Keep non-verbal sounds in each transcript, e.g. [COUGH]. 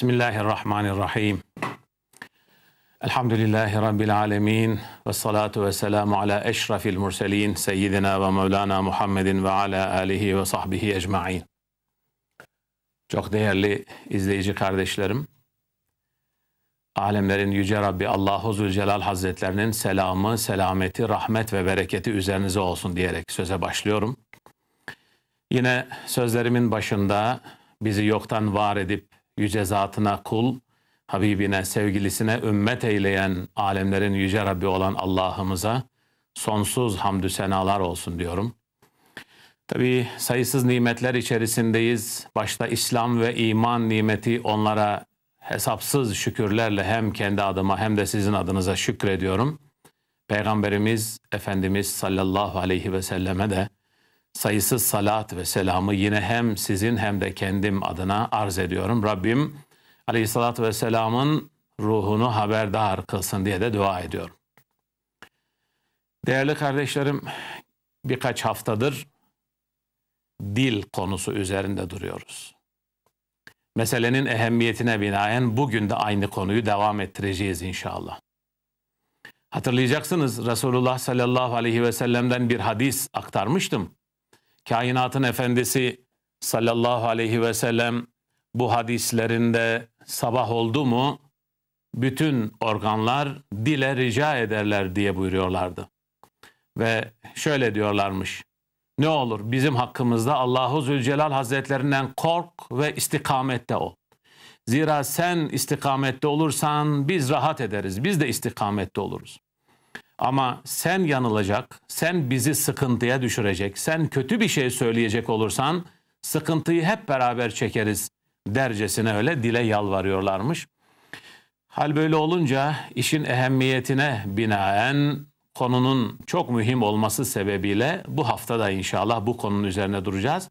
Bismillahirrahmanirrahim. Elhamdülillahi Rabbil alemin. Ve salatu ve selamu ala eşrafil murselin. Seyyidina ve Mevlana Muhammedin ve ala alihi ve sahbihi ecma'in. Çok değerli izleyici kardeşlerim. Alemlerin Yüce Rabbi Allahu Zülcelal Hazretlerinin selamı, selameti, rahmet ve bereketi üzerinize olsun diyerek söze başlıyorum. Yine sözlerimin başında bizi yoktan var edip yüce zatına kul, Habibine, sevgilisine ümmet eyleyen alemlerin yüce Rabbi olan Allah'ımıza sonsuz hamdü senalar olsun diyorum. Tabi sayısız nimetler içerisindeyiz. Başta İslam ve iman nimeti onlara hesapsız şükürlerle hem kendi adıma hem de sizin adınıza şükrediyorum. Peygamberimiz Efendimiz sallallahu aleyhi ve selleme de sayısız salat ve selamı yine hem sizin hem de kendim adına arz ediyorum. Rabbim aleyhissalatü vesselamın ruhunu haberdar kılsın diye de dua ediyorum. Değerli kardeşlerim birkaç haftadır dil konusu üzerinde duruyoruz. Meselenin ehemmiyetine binaen bugün de aynı konuyu devam ettireceğiz inşallah. Hatırlayacaksınız Resulullah sallallahu aleyhi ve sellem'den bir hadis aktarmıştım kainatın efendisi sallallahu aleyhi ve sellem bu hadislerinde sabah oldu mu bütün organlar dile rica ederler diye buyuruyorlardı. Ve şöyle diyorlarmış. Ne olur bizim hakkımızda Allahu Zülcelal Hazretlerinden kork ve istikamette ol. Zira sen istikamette olursan biz rahat ederiz. Biz de istikamette oluruz. Ama sen yanılacak, sen bizi sıkıntıya düşürecek, sen kötü bir şey söyleyecek olursan sıkıntıyı hep beraber çekeriz dercesine öyle dile yalvarıyorlarmış. Hal böyle olunca işin ehemmiyetine binaen konunun çok mühim olması sebebiyle bu hafta da inşallah bu konunun üzerine duracağız.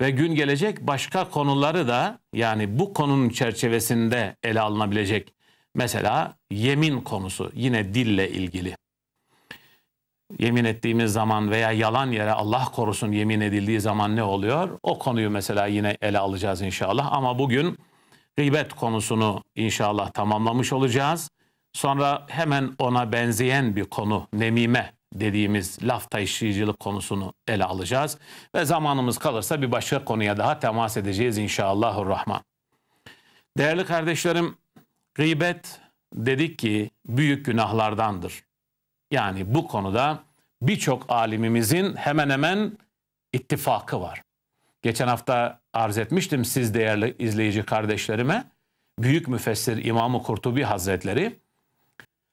Ve gün gelecek başka konuları da yani bu konunun çerçevesinde ele alınabilecek. Mesela yemin konusu yine dille ilgili yemin ettiğimiz zaman veya yalan yere Allah korusun yemin edildiği zaman ne oluyor? O konuyu mesela yine ele alacağız inşallah ama bugün gıybet konusunu inşallah tamamlamış olacağız. Sonra hemen ona benzeyen bir konu nemime dediğimiz laf taşıyıcılık konusunu ele alacağız. Ve zamanımız kalırsa bir başka konuya daha temas edeceğiz inşallahurrahman. Değerli kardeşlerim, gıybet dedik ki büyük günahlardandır. Yani bu konuda birçok alimimizin hemen hemen ittifakı var. Geçen hafta arz etmiştim siz değerli izleyici kardeşlerime. Büyük müfessir İmam-ı Kurtubi Hazretleri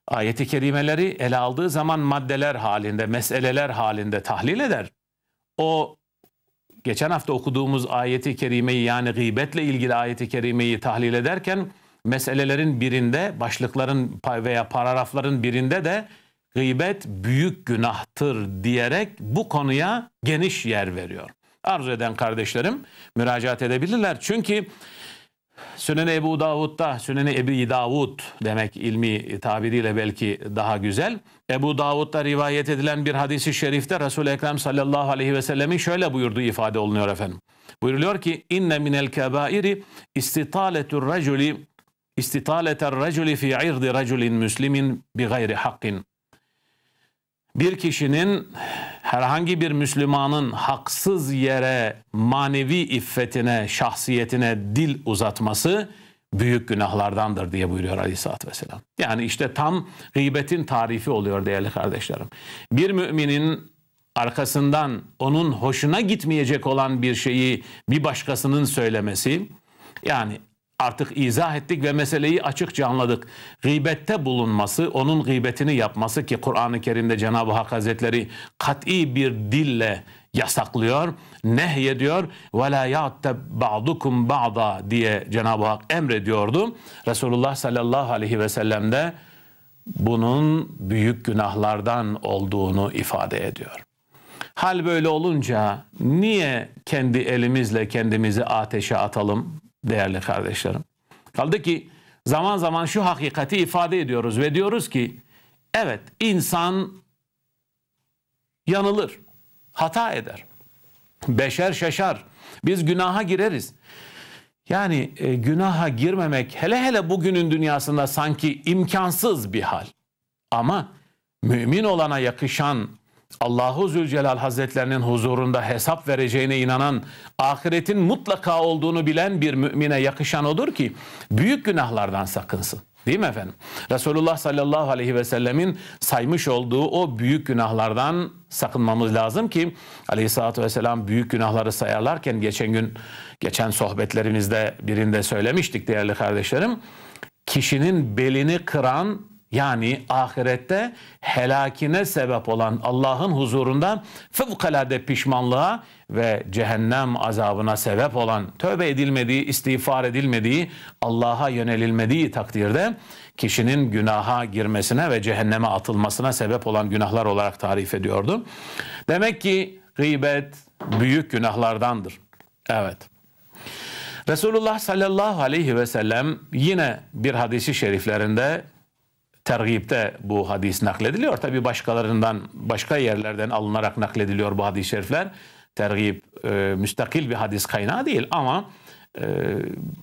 ayeti kerimeleri ele aldığı zaman maddeler halinde, meseleler halinde tahlil eder. O geçen hafta okuduğumuz ayeti kerimeyi yani gıybetle ilgili ayeti kerimeyi tahlil ederken meselelerin birinde, başlıkların veya paragrafların birinde de gıybet büyük günahtır diyerek bu konuya geniş yer veriyor. Arzu eden kardeşlerim müracaat edebilirler. Çünkü Sünen Ebu Davud'da, Sünen Ebi Davud demek ilmi tabiriyle belki daha güzel. Ebu Davud'da rivayet edilen bir hadisi şerifte Resul-i Ekrem sallallahu aleyhi ve sellemin şöyle buyurduğu ifade olunuyor efendim. Buyuruluyor ki inne minel kebairi istitaletur raculi istitaleter raculi fi irdi raculin muslimin bi gayri hakkin bir kişinin herhangi bir Müslümanın haksız yere manevi iffetine, şahsiyetine dil uzatması büyük günahlardandır diye buyuruyor Aleyhisselatü Vesselam. Yani işte tam gıybetin tarifi oluyor değerli kardeşlerim. Bir müminin arkasından onun hoşuna gitmeyecek olan bir şeyi bir başkasının söylemesi yani artık izah ettik ve meseleyi açıkça anladık. Gıybette bulunması, onun gıybetini yapması ki Kur'an-ı Kerim'de Cenab-ı Hak Hazretleri kat'i bir dille yasaklıyor, nehyediyor. Ve la ya'teb ba'dukum ba'da diye Cenab-ı Hak emrediyordu. Resulullah sallallahu aleyhi ve sellem de bunun büyük günahlardan olduğunu ifade ediyor. Hal böyle olunca niye kendi elimizle kendimizi ateşe atalım? değerli kardeşlerim. Kaldı ki zaman zaman şu hakikati ifade ediyoruz ve diyoruz ki evet insan yanılır, hata eder. Beşer şaşar. Biz günaha gireriz. Yani e, günaha girmemek hele hele bugünün dünyasında sanki imkansız bir hal. Ama mümin olana yakışan Allahu Zülcelal Hazretlerinin huzurunda hesap vereceğine inanan, ahiretin mutlaka olduğunu bilen bir mümine yakışan odur ki büyük günahlardan sakınsın. Değil mi efendim? Resulullah sallallahu aleyhi ve sellemin saymış olduğu o büyük günahlardan sakınmamız lazım ki aleyhissalatü vesselam büyük günahları sayarlarken geçen gün, geçen sohbetlerimizde birinde söylemiştik değerli kardeşlerim. Kişinin belini kıran yani ahirette helakine sebep olan Allah'ın huzurunda fevkalade pişmanlığa ve cehennem azabına sebep olan tövbe edilmediği, istiğfar edilmediği, Allah'a yönelilmediği takdirde kişinin günaha girmesine ve cehenneme atılmasına sebep olan günahlar olarak tarif ediyordu. Demek ki gıybet büyük günahlardandır. Evet. Resulullah sallallahu aleyhi ve sellem yine bir hadisi şeriflerinde tergipte bu hadis naklediliyor. Tabi başkalarından, başka yerlerden alınarak naklediliyor bu hadis-i şerifler. Tergip e, müstakil bir hadis kaynağı değil ama e,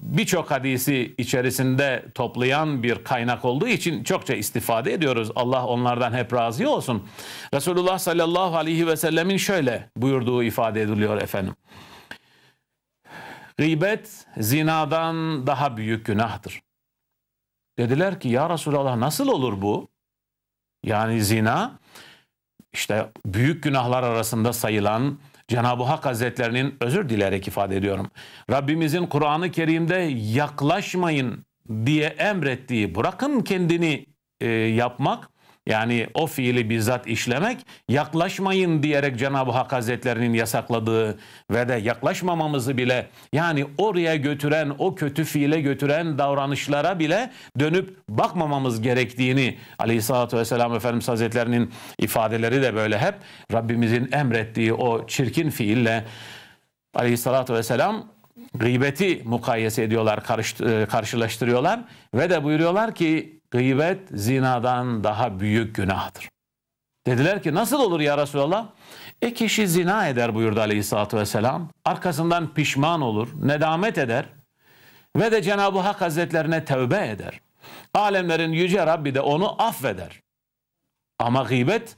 birçok hadisi içerisinde toplayan bir kaynak olduğu için çokça istifade ediyoruz. Allah onlardan hep razı olsun. Resulullah sallallahu aleyhi ve sellemin şöyle buyurduğu ifade ediliyor efendim. Gıybet zinadan daha büyük günahtır. Dediler ki ya Resulallah nasıl olur bu? Yani zina işte büyük günahlar arasında sayılan Cenab-ı Hak Hazretlerinin özür dilerek ifade ediyorum. Rabbimizin Kur'an-ı Kerim'de yaklaşmayın diye emrettiği bırakın kendini e, yapmak yani o fiili bizzat işlemek yaklaşmayın diyerek Cenab-ı Hak Hazretlerinin yasakladığı ve de yaklaşmamamızı bile yani oraya götüren o kötü fiile götüren davranışlara bile dönüp bakmamamız gerektiğini Aleyhisselatü Vesselam Efendimiz Hazretlerinin ifadeleri de böyle hep Rabbimizin emrettiği o çirkin fiille Aleyhisselatü Vesselam gıybeti mukayese ediyorlar, e, karşılaştırıyorlar ve de buyuruyorlar ki gıybet zinadan daha büyük günahtır. Dediler ki nasıl olur ya Resulallah? E kişi zina eder buyurdu aleyhissalatü vesselam. Arkasından pişman olur, nedamet eder ve de Cenab-ı Hak Hazretlerine tevbe eder. Alemlerin Yüce Rabbi de onu affeder. Ama gıybet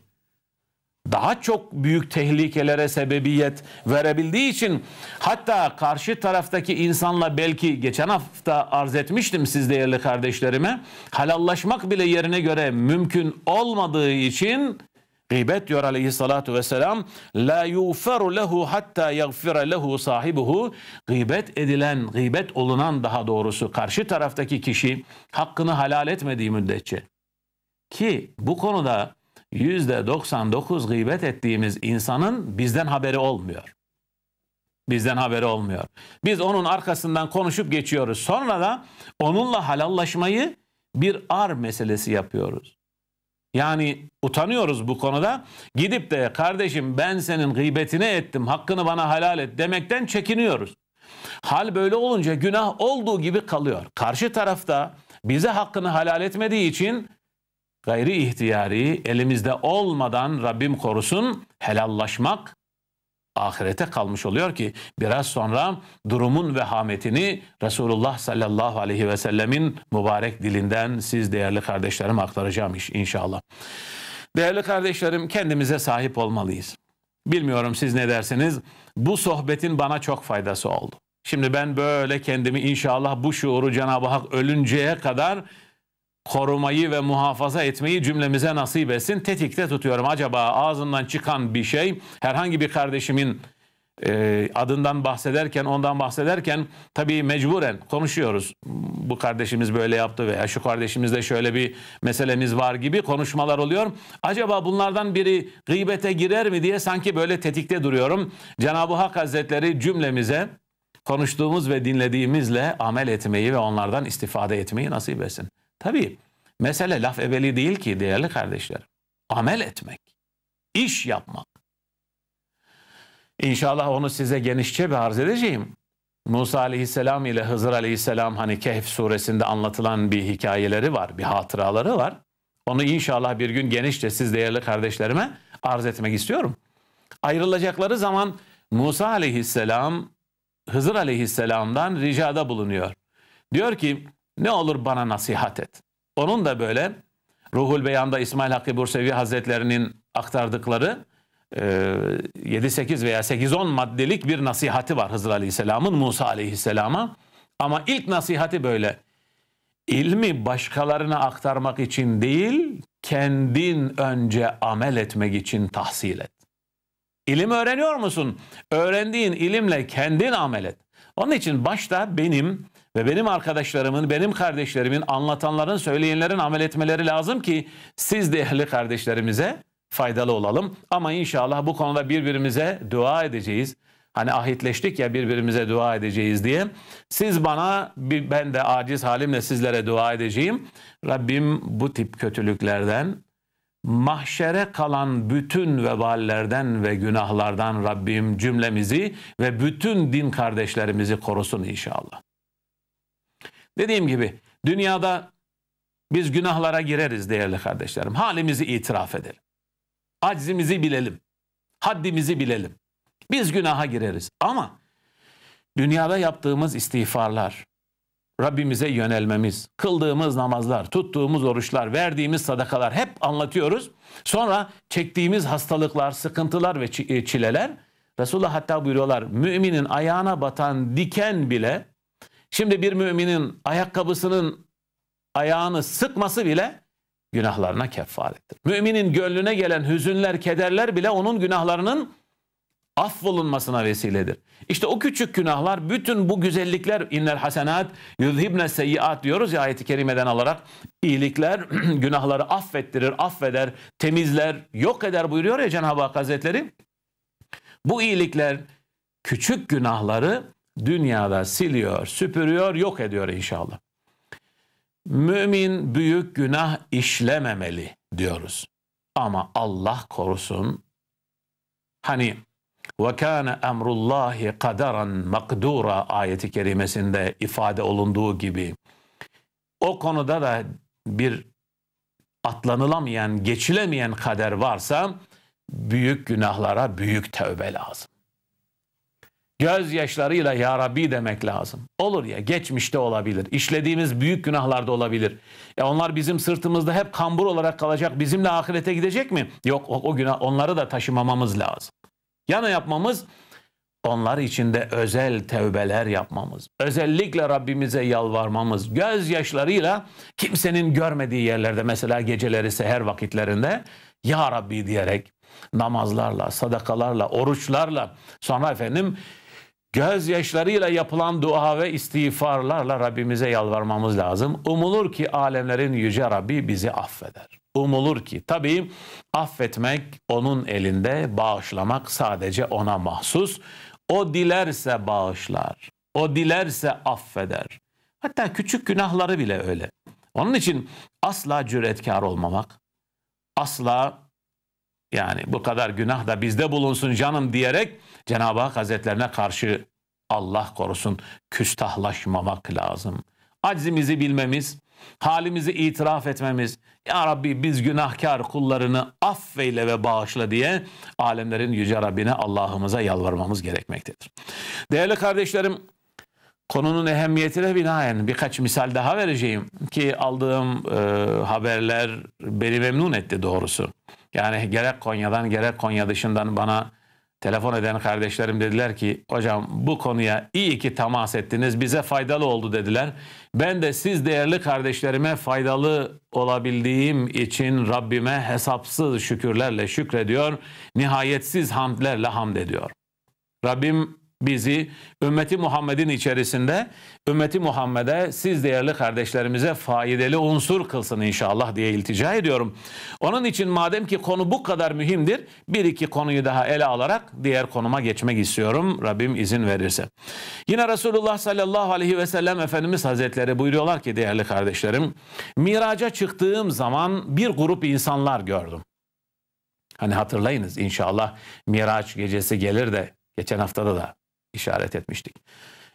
daha çok büyük tehlikelere sebebiyet verebildiği için hatta karşı taraftaki insanla belki geçen hafta arz etmiştim siz değerli kardeşlerime halallaşmak bile yerine göre mümkün olmadığı için gıybet diyor aleyhissalatu vesselam la yuferu lehu hatta yagfire lehu sahibuhu gıybet edilen gıybet olunan daha doğrusu karşı taraftaki kişi hakkını halal etmediği müddetçe ki bu konuda %99 gıybet ettiğimiz insanın bizden haberi olmuyor. Bizden haberi olmuyor. Biz onun arkasından konuşup geçiyoruz. Sonra da onunla halallaşmayı bir ar meselesi yapıyoruz. Yani utanıyoruz bu konuda. Gidip de kardeşim ben senin gıybetini ettim, hakkını bana helal et demekten çekiniyoruz. Hal böyle olunca günah olduğu gibi kalıyor. Karşı tarafta bize hakkını helal etmediği için gayri ihtiyari elimizde olmadan Rabbim korusun helallaşmak ahirete kalmış oluyor ki biraz sonra durumun vehametini Resulullah sallallahu aleyhi ve sellemin mübarek dilinden siz değerli kardeşlerim aktaracağım inşallah. Değerli kardeşlerim kendimize sahip olmalıyız. Bilmiyorum siz ne dersiniz bu sohbetin bana çok faydası oldu. Şimdi ben böyle kendimi inşallah bu şuuru Cenab-ı Hak ölünceye kadar korumayı ve muhafaza etmeyi cümlemize nasip etsin. Tetikte tutuyorum. Acaba ağzından çıkan bir şey herhangi bir kardeşimin e, adından bahsederken, ondan bahsederken tabii mecburen konuşuyoruz. Bu kardeşimiz böyle yaptı veya şu kardeşimizde şöyle bir meselemiz var gibi konuşmalar oluyor. Acaba bunlardan biri gıybete girer mi diye sanki böyle tetikte duruyorum. Cenab-ı Hak Hazretleri cümlemize konuştuğumuz ve dinlediğimizle amel etmeyi ve onlardan istifade etmeyi nasip etsin. Tabii mesele laf ebeli değil ki değerli kardeşlerim. Amel etmek, iş yapmak. İnşallah onu size genişçe bir arz edeceğim. Musa aleyhisselam ile Hızır aleyhisselam hani Kehf suresinde anlatılan bir hikayeleri var, bir hatıraları var. Onu inşallah bir gün genişçe siz değerli kardeşlerime arz etmek istiyorum. Ayrılacakları zaman Musa aleyhisselam Hızır aleyhisselamdan ricada bulunuyor. Diyor ki ne olur bana nasihat et. Onun da böyle Ruhul Beyan'da İsmail Hakkı Bursevi Hazretlerinin aktardıkları 7-8 e, veya 8-10 maddelik bir nasihati var Hızır Aleyhisselam'ın Musa Aleyhisselam'a. Ama ilk nasihati böyle. İlmi başkalarına aktarmak için değil, kendin önce amel etmek için tahsil et. İlim öğreniyor musun? Öğrendiğin ilimle kendin amel et. Onun için başta benim ve benim arkadaşlarımın, benim kardeşlerimin, anlatanların, söyleyenlerin amel etmeleri lazım ki siz de ehli kardeşlerimize faydalı olalım. Ama inşallah bu konuda birbirimize dua edeceğiz. Hani ahitleştik ya birbirimize dua edeceğiz diye. Siz bana, ben de aciz halimle sizlere dua edeceğim. Rabbim bu tip kötülüklerden, mahşere kalan bütün veballerden ve günahlardan Rabbim cümlemizi ve bütün din kardeşlerimizi korusun inşallah. Dediğim gibi dünyada biz günahlara gireriz değerli kardeşlerim. Halimizi itiraf edelim. Aczimizi bilelim. Haddimizi bilelim. Biz günaha gireriz ama dünyada yaptığımız istiğfarlar, Rabbimize yönelmemiz, kıldığımız namazlar, tuttuğumuz oruçlar, verdiğimiz sadakalar hep anlatıyoruz. Sonra çektiğimiz hastalıklar, sıkıntılar ve e, çileler Resulullah hatta buyuruyorlar müminin ayağına batan diken bile Şimdi bir müminin ayakkabısının ayağını sıkması bile günahlarına kefarettir. Müminin gönlüne gelen hüzünler, kederler bile onun günahlarının affolunmasına vesiledir. İşte o küçük günahlar bütün bu güzellikler inler hasenat yuzhibne seyyiat diyoruz ya ayeti kerimeden alarak iyilikler [CLEARS THROAT] günahları affettirir, affeder, temizler, yok eder buyuruyor ya Cenab-ı Hak Hazretleri. Bu iyilikler küçük günahları dünyada siliyor, süpürüyor, yok ediyor inşallah. Mümin büyük günah işlememeli diyoruz. Ama Allah korusun. Hani ve kana emrullahi kadaran makdura ayeti kerimesinde ifade olunduğu gibi o konuda da bir atlanılamayan, geçilemeyen kader varsa büyük günahlara büyük tövbe lazım. Gözyaşlarıyla Ya Rabbi demek lazım. Olur ya geçmişte olabilir. işlediğimiz büyük günahlarda olabilir. E onlar bizim sırtımızda hep kambur olarak kalacak. Bizimle ahirete gidecek mi? Yok o, o günah onları da taşımamamız lazım. Yana yapmamız onlar için de özel tevbeler yapmamız, özellikle Rabbimize yalvarmamız, gözyaşlarıyla kimsenin görmediği yerlerde mesela geceleri seher vakitlerinde Ya Rabbi diyerek namazlarla, sadakalarla, oruçlarla sonra efendim gözyaşlarıyla yapılan dua ve istiğfarlarla Rabbimize yalvarmamız lazım. Umulur ki alemlerin yüce Rabbi bizi affeder. Umulur ki tabii affetmek onun elinde, bağışlamak sadece ona mahsus. O dilerse bağışlar. O dilerse affeder. Hatta küçük günahları bile öyle. Onun için asla cüretkar olmamak, asla yani bu kadar günah da bizde bulunsun canım diyerek Cenab-ı Hak Hazretlerine karşı Allah korusun küstahlaşmamak lazım. Aczimizi bilmemiz, halimizi itiraf etmemiz, Ya Rabbi biz günahkar kullarını affeyle ve bağışla diye alemlerin yüce Rabbine Allah'ımıza yalvarmamız gerekmektedir. Değerli kardeşlerim, konunun ehemmiyetine binaen birkaç misal daha vereceğim ki aldığım e, haberler beni memnun etti doğrusu. Yani gerek Konya'dan gerek Konya dışından bana telefon eden kardeşlerim dediler ki hocam bu konuya iyi ki temas ettiniz bize faydalı oldu dediler. Ben de siz değerli kardeşlerime faydalı olabildiğim için Rabbime hesapsız şükürlerle şükrediyor, nihayetsiz hamdlerle hamd ediyor. Rabbim bizi ümmeti Muhammed'in içerisinde ümmeti Muhammed'e siz değerli kardeşlerimize faydalı unsur kılsın inşallah diye iltica ediyorum. Onun için madem ki konu bu kadar mühimdir bir iki konuyu daha ele alarak diğer konuma geçmek istiyorum Rabbim izin verirse. Yine Resulullah sallallahu aleyhi ve sellem Efendimiz Hazretleri buyuruyorlar ki değerli kardeşlerim miraca çıktığım zaman bir grup insanlar gördüm. Hani hatırlayınız inşallah Miraç gecesi gelir de geçen haftada da işaret etmiştik.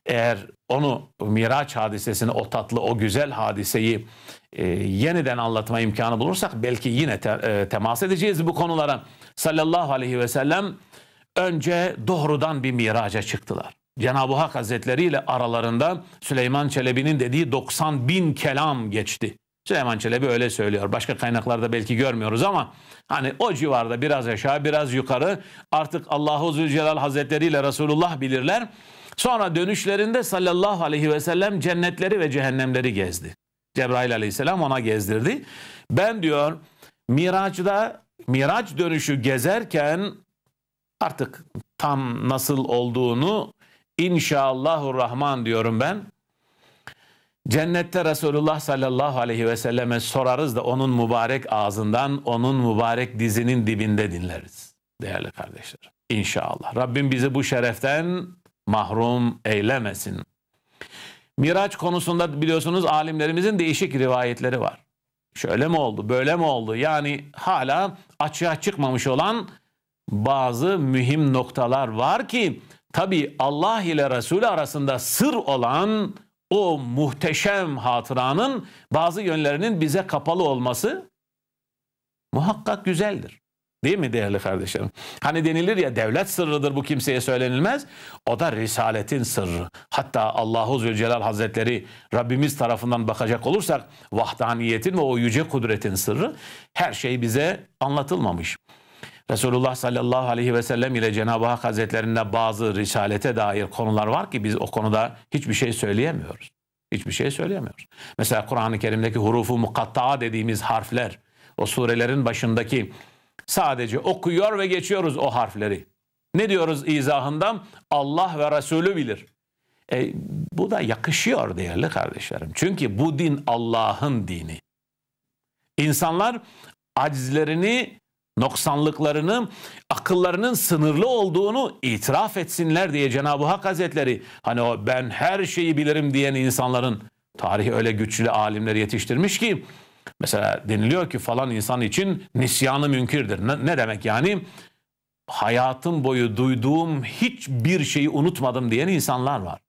Eğer onu Miraç hadisesini, o tatlı, o güzel hadiseyi e, yeniden anlatma imkanı bulursak belki yine te, e, temas edeceğiz bu konulara. Sallallahu aleyhi ve sellem önce doğrudan bir miraç'a çıktılar. Cenab-ı Hak Hazretleri ile aralarında Süleyman Çelebi'nin dediği 90 bin kelam geçti. Süleyman Çelebi öyle söylüyor. Başka kaynaklarda belki görmüyoruz ama hani o civarda biraz aşağı biraz yukarı artık Allahu Zülcelal Hazretleri ile Resulullah bilirler. Sonra dönüşlerinde sallallahu aleyhi ve sellem cennetleri ve cehennemleri gezdi. Cebrail aleyhisselam ona gezdirdi. Ben diyor Miraç'da Miraç dönüşü gezerken artık tam nasıl olduğunu inşallahurrahman diyorum ben Cennette Resulullah sallallahu aleyhi ve selleme sorarız da onun mübarek ağzından, onun mübarek dizinin dibinde dinleriz. Değerli kardeşler. İnşallah. Rabbim bizi bu şereften mahrum eylemesin. Miraç konusunda biliyorsunuz alimlerimizin değişik rivayetleri var. Şöyle mi oldu, böyle mi oldu? Yani hala açığa çıkmamış olan bazı mühim noktalar var ki tabii Allah ile Resul arasında sır olan o muhteşem hatıranın bazı yönlerinin bize kapalı olması muhakkak güzeldir. Değil mi değerli kardeşlerim? Hani denilir ya devlet sırrıdır bu kimseye söylenilmez. O da risaletin sırrı. Hatta Allahu Zülcelal Hazretleri Rabbimiz tarafından bakacak olursak vahdaniyetin ve o yüce kudretin sırrı her şey bize anlatılmamış. Resulullah sallallahu aleyhi ve sellem ile Cenab-ı Hak Hazretlerinde bazı risalete dair konular var ki biz o konuda hiçbir şey söyleyemiyoruz. Hiçbir şey söyleyemiyoruz. Mesela Kur'an-ı Kerim'deki hurufu mukatta'a dediğimiz harfler, o surelerin başındaki sadece okuyor ve geçiyoruz o harfleri. Ne diyoruz izahından? Allah ve Resulü bilir. E, bu da yakışıyor değerli kardeşlerim. Çünkü bu din Allah'ın dini. İnsanlar acizlerini noksanlıklarını, akıllarının sınırlı olduğunu itiraf etsinler diye Cenab-ı Hak Hazretleri hani o ben her şeyi bilirim diyen insanların tarihi öyle güçlü alimleri yetiştirmiş ki mesela deniliyor ki falan insan için nisyanı mümkündür Ne, ne demek yani? Hayatım boyu duyduğum hiçbir şeyi unutmadım diyen insanlar var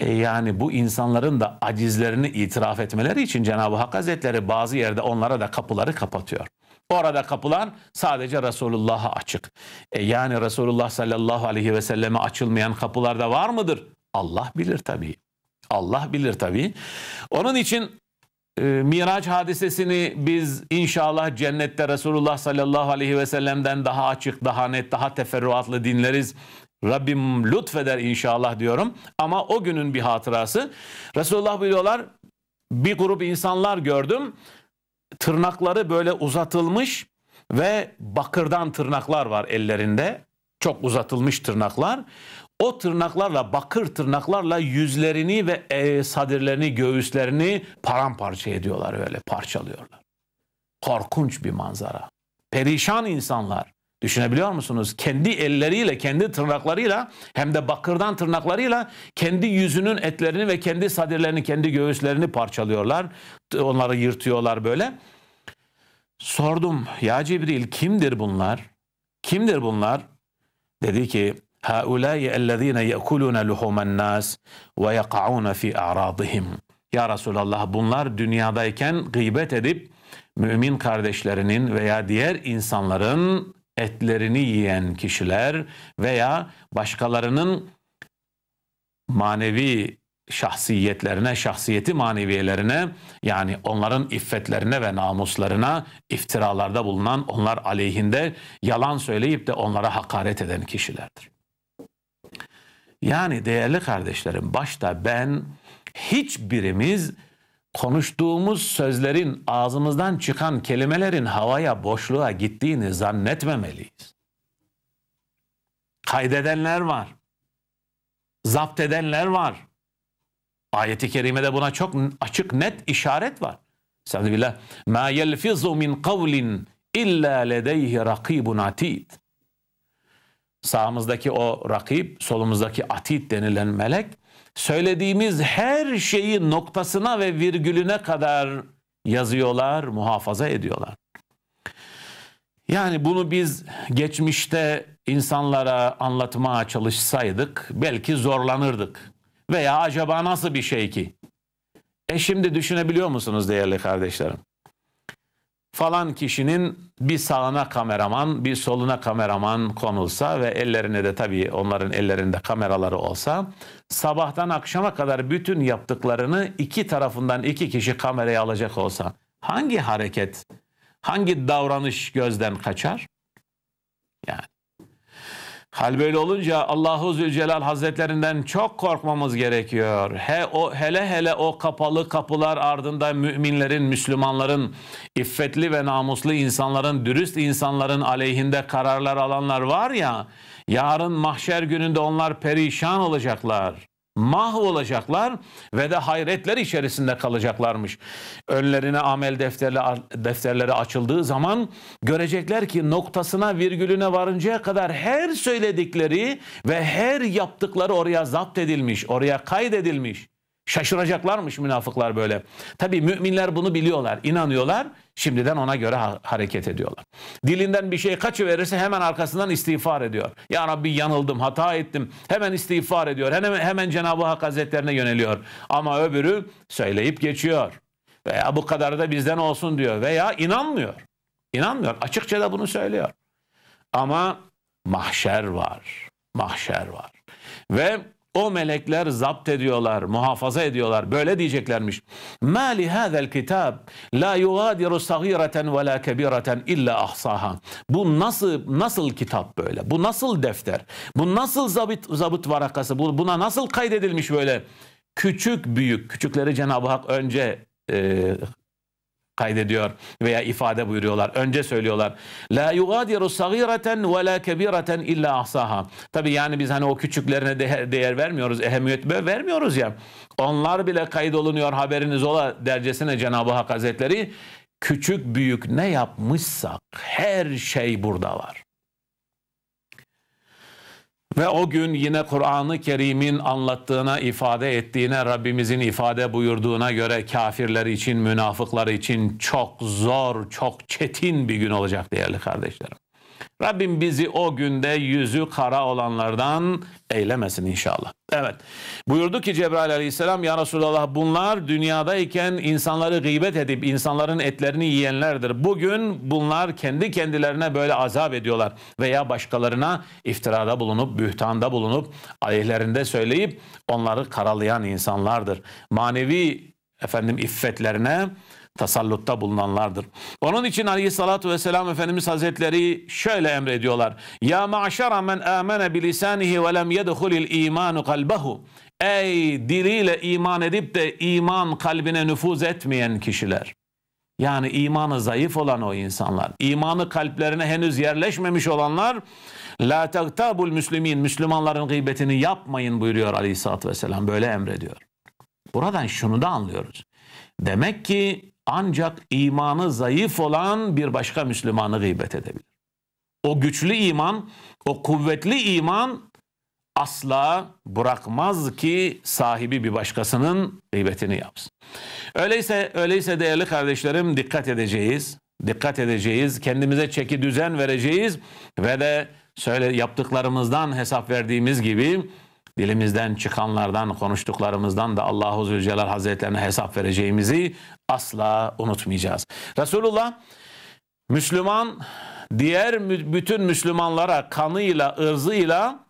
e yani bu insanların da acizlerini itiraf etmeleri için Cenab-ı Hak Hazretleri bazı yerde onlara da kapıları kapatıyor. Orada kapılar sadece Resulullah'a açık. E yani Resulullah sallallahu aleyhi ve selleme açılmayan kapılar da var mıdır? Allah bilir tabii. Allah bilir tabii. Onun için e, Miraç hadisesini biz inşallah cennette Resulullah sallallahu aleyhi ve sellem'den daha açık, daha net, daha teferruatlı dinleriz. Rabbim lütfeder inşallah diyorum. Ama o günün bir hatırası. Resulullah biliyorlar bir grup insanlar gördüm. Tırnakları böyle uzatılmış ve bakırdan tırnaklar var ellerinde. Çok uzatılmış tırnaklar. O tırnaklarla, bakır tırnaklarla yüzlerini ve e, sadirlerini, göğüslerini paramparça ediyorlar öyle, parçalıyorlar. Korkunç bir manzara. Perişan insanlar. Düşünebiliyor musunuz? Kendi elleriyle, kendi tırnaklarıyla hem de bakırdan tırnaklarıyla kendi yüzünün etlerini ve kendi sadirlerini, kendi göğüslerini parçalıyorlar. Onları yırtıyorlar böyle. Sordum ya Cibril kimdir bunlar? Kimdir bunlar? Dedi ki Haulâye ellezîne yekulûne luhumen nâs ve yeka'ûne fî a'râdihim. Ya Resulallah bunlar dünyadayken gıybet edip mümin kardeşlerinin veya diğer insanların etlerini yiyen kişiler veya başkalarının manevi şahsiyetlerine, şahsiyeti maneviyelerine yani onların iffetlerine ve namuslarına iftiralarda bulunan onlar aleyhinde yalan söyleyip de onlara hakaret eden kişilerdir. Yani değerli kardeşlerim başta ben hiçbirimiz konuştuğumuz sözlerin ağzımızdan çıkan kelimelerin havaya, boşluğa gittiğini zannetmemeliyiz. Kaydedenler var. Zapt edenler var. Ayet-i kerimede buna çok açık net işaret var. Sen billah ma yelfizu min kavlin illa ledeyhi rakibun atid. Sağımızdaki o rakip, solumuzdaki atid denilen melek söylediğimiz her şeyi noktasına ve virgülüne kadar yazıyorlar, muhafaza ediyorlar. Yani bunu biz geçmişte insanlara anlatmaya çalışsaydık belki zorlanırdık. Veya acaba nasıl bir şey ki? E şimdi düşünebiliyor musunuz değerli kardeşlerim? falan kişinin bir sağına kameraman, bir soluna kameraman konulsa ve ellerine de tabii onların ellerinde kameraları olsa sabahtan akşama kadar bütün yaptıklarını iki tarafından iki kişi kameraya alacak olsa hangi hareket, hangi davranış gözden kaçar? Yani Hal böyle olunca Allahu Zülcelal Hazretlerinden çok korkmamız gerekiyor. He, o, hele hele o kapalı kapılar ardında müminlerin, Müslümanların, iffetli ve namuslu insanların, dürüst insanların aleyhinde kararlar alanlar var ya, yarın mahşer gününde onlar perişan olacaklar mahvolacaklar ve de hayretler içerisinde kalacaklarmış. Önlerine amel defterleri, defterleri açıldığı zaman görecekler ki noktasına virgülüne varıncaya kadar her söyledikleri ve her yaptıkları oraya zapt edilmiş, oraya kaydedilmiş. Şaşıracaklarmış münafıklar böyle. Tabii müminler bunu biliyorlar, inanıyorlar. Şimdiden ona göre ha- hareket ediyorlar. Dilinden bir şey kaçıverirse hemen arkasından istiğfar ediyor. Ya Rabbi yanıldım, hata ettim. Hemen istiğfar ediyor. Hemen, hemen Cenab-ı Hak Hazretlerine yöneliyor. Ama öbürü söyleyip geçiyor. Veya bu kadar da bizden olsun diyor. Veya inanmıyor. İnanmıyor. Açıkça da bunu söylüyor. Ama mahşer var. Mahşer var. Ve o melekler zapt ediyorlar, muhafaza ediyorlar. Böyle diyeceklermiş. Ma li hadhal kitab la yugadiru sagireten ve la kebireten illa ahsaha. Bu nasıl nasıl kitap böyle? Bu nasıl defter? Bu nasıl zabit zabıt varakası? Bu, buna nasıl kaydedilmiş böyle? Küçük büyük. Küçükleri Cenab-ı Hak önce e, kaydediyor veya ifade buyuruyorlar. Önce söylüyorlar. La yugadiru sagireten ve la kebireten illa ahsaha. Tabi yani biz hani o küçüklerine değer, vermiyoruz, ehemmiyet vermiyoruz ya. Onlar bile kaydolunuyor haberiniz ola dercesine Cenab-ı Hak Hazretleri küçük büyük ne yapmışsak her şey burada var. Ve o gün yine Kur'an-ı Kerim'in anlattığına, ifade ettiğine, Rabbimizin ifade buyurduğuna göre kafirler için, münafıklar için çok zor, çok çetin bir gün olacak değerli kardeşlerim. Rabbim bizi o günde yüzü kara olanlardan eylemesin inşallah. Evet buyurdu ki Cebrail aleyhisselam ya Resulallah bunlar dünyadayken insanları gıybet edip insanların etlerini yiyenlerdir. Bugün bunlar kendi kendilerine böyle azap ediyorlar veya başkalarına iftirada bulunup bühtanda bulunup aleyhlerinde söyleyip onları karalayan insanlardır. Manevi efendim iffetlerine tasallutta bulunanlardır. Onun için aleyhissalatu vesselam Efendimiz Hazretleri şöyle emrediyorlar. Ya maşara men amene bilisanihi ve lem yedhulil imanu kalbahu, Ey diliyle iman edip de iman kalbine nüfuz etmeyen kişiler. Yani imanı zayıf olan o insanlar, imanı kalplerine henüz yerleşmemiş olanlar la taktabul müslimin Müslümanların gıybetini yapmayın buyuruyor Ali Aleyhisselatü Vesselam. Böyle emrediyor. Buradan şunu da anlıyoruz. Demek ki ancak imanı zayıf olan bir başka Müslümanı gıybet edebilir. O güçlü iman, o kuvvetli iman asla bırakmaz ki sahibi bir başkasının gıybetini yapsın. Öyleyse öyleyse değerli kardeşlerim dikkat edeceğiz. Dikkat edeceğiz. Kendimize çeki düzen vereceğiz ve de söyle yaptıklarımızdan hesap verdiğimiz gibi dilimizden çıkanlardan, konuştuklarımızdan da Allahu Zülcelal Hazretlerine hesap vereceğimizi asla unutmayacağız. Resulullah Müslüman diğer bütün Müslümanlara kanıyla, ırzıyla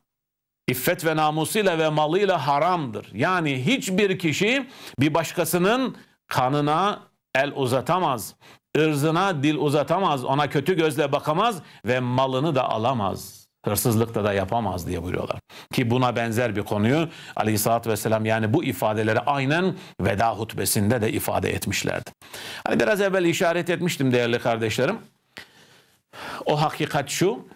İffet ve namusuyla ve malıyla haramdır. Yani hiçbir kişi bir başkasının kanına el uzatamaz. ırzına dil uzatamaz, ona kötü gözle bakamaz ve malını da alamaz hırsızlıkla da yapamaz diye buyuruyorlar. Ki buna benzer bir konuyu aleyhissalatü vesselam yani bu ifadeleri aynen veda hutbesinde de ifade etmişlerdi. Hani biraz evvel işaret etmiştim değerli kardeşlerim. O hakikat şu,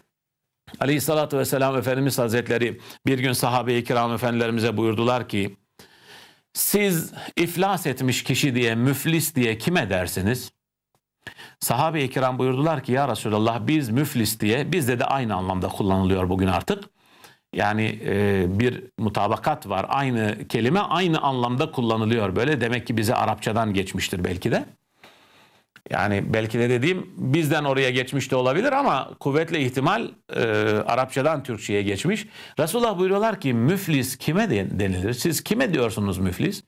Aleyhissalatü vesselam Efendimiz Hazretleri bir gün sahabe-i kiram efendilerimize buyurdular ki siz iflas etmiş kişi diye müflis diye kime dersiniz? Sahabe-i kiram buyurdular ki ya Resulallah biz müflis diye bizde de aynı anlamda kullanılıyor bugün artık. Yani e, bir mutabakat var. Aynı kelime aynı anlamda kullanılıyor böyle. Demek ki bize Arapçadan geçmiştir belki de. Yani belki de dediğim bizden oraya geçmiş de olabilir ama kuvvetli ihtimal e, Arapçadan Türkçe'ye geçmiş. Resulullah buyuruyorlar ki müflis kime denilir? Siz kime diyorsunuz müflis?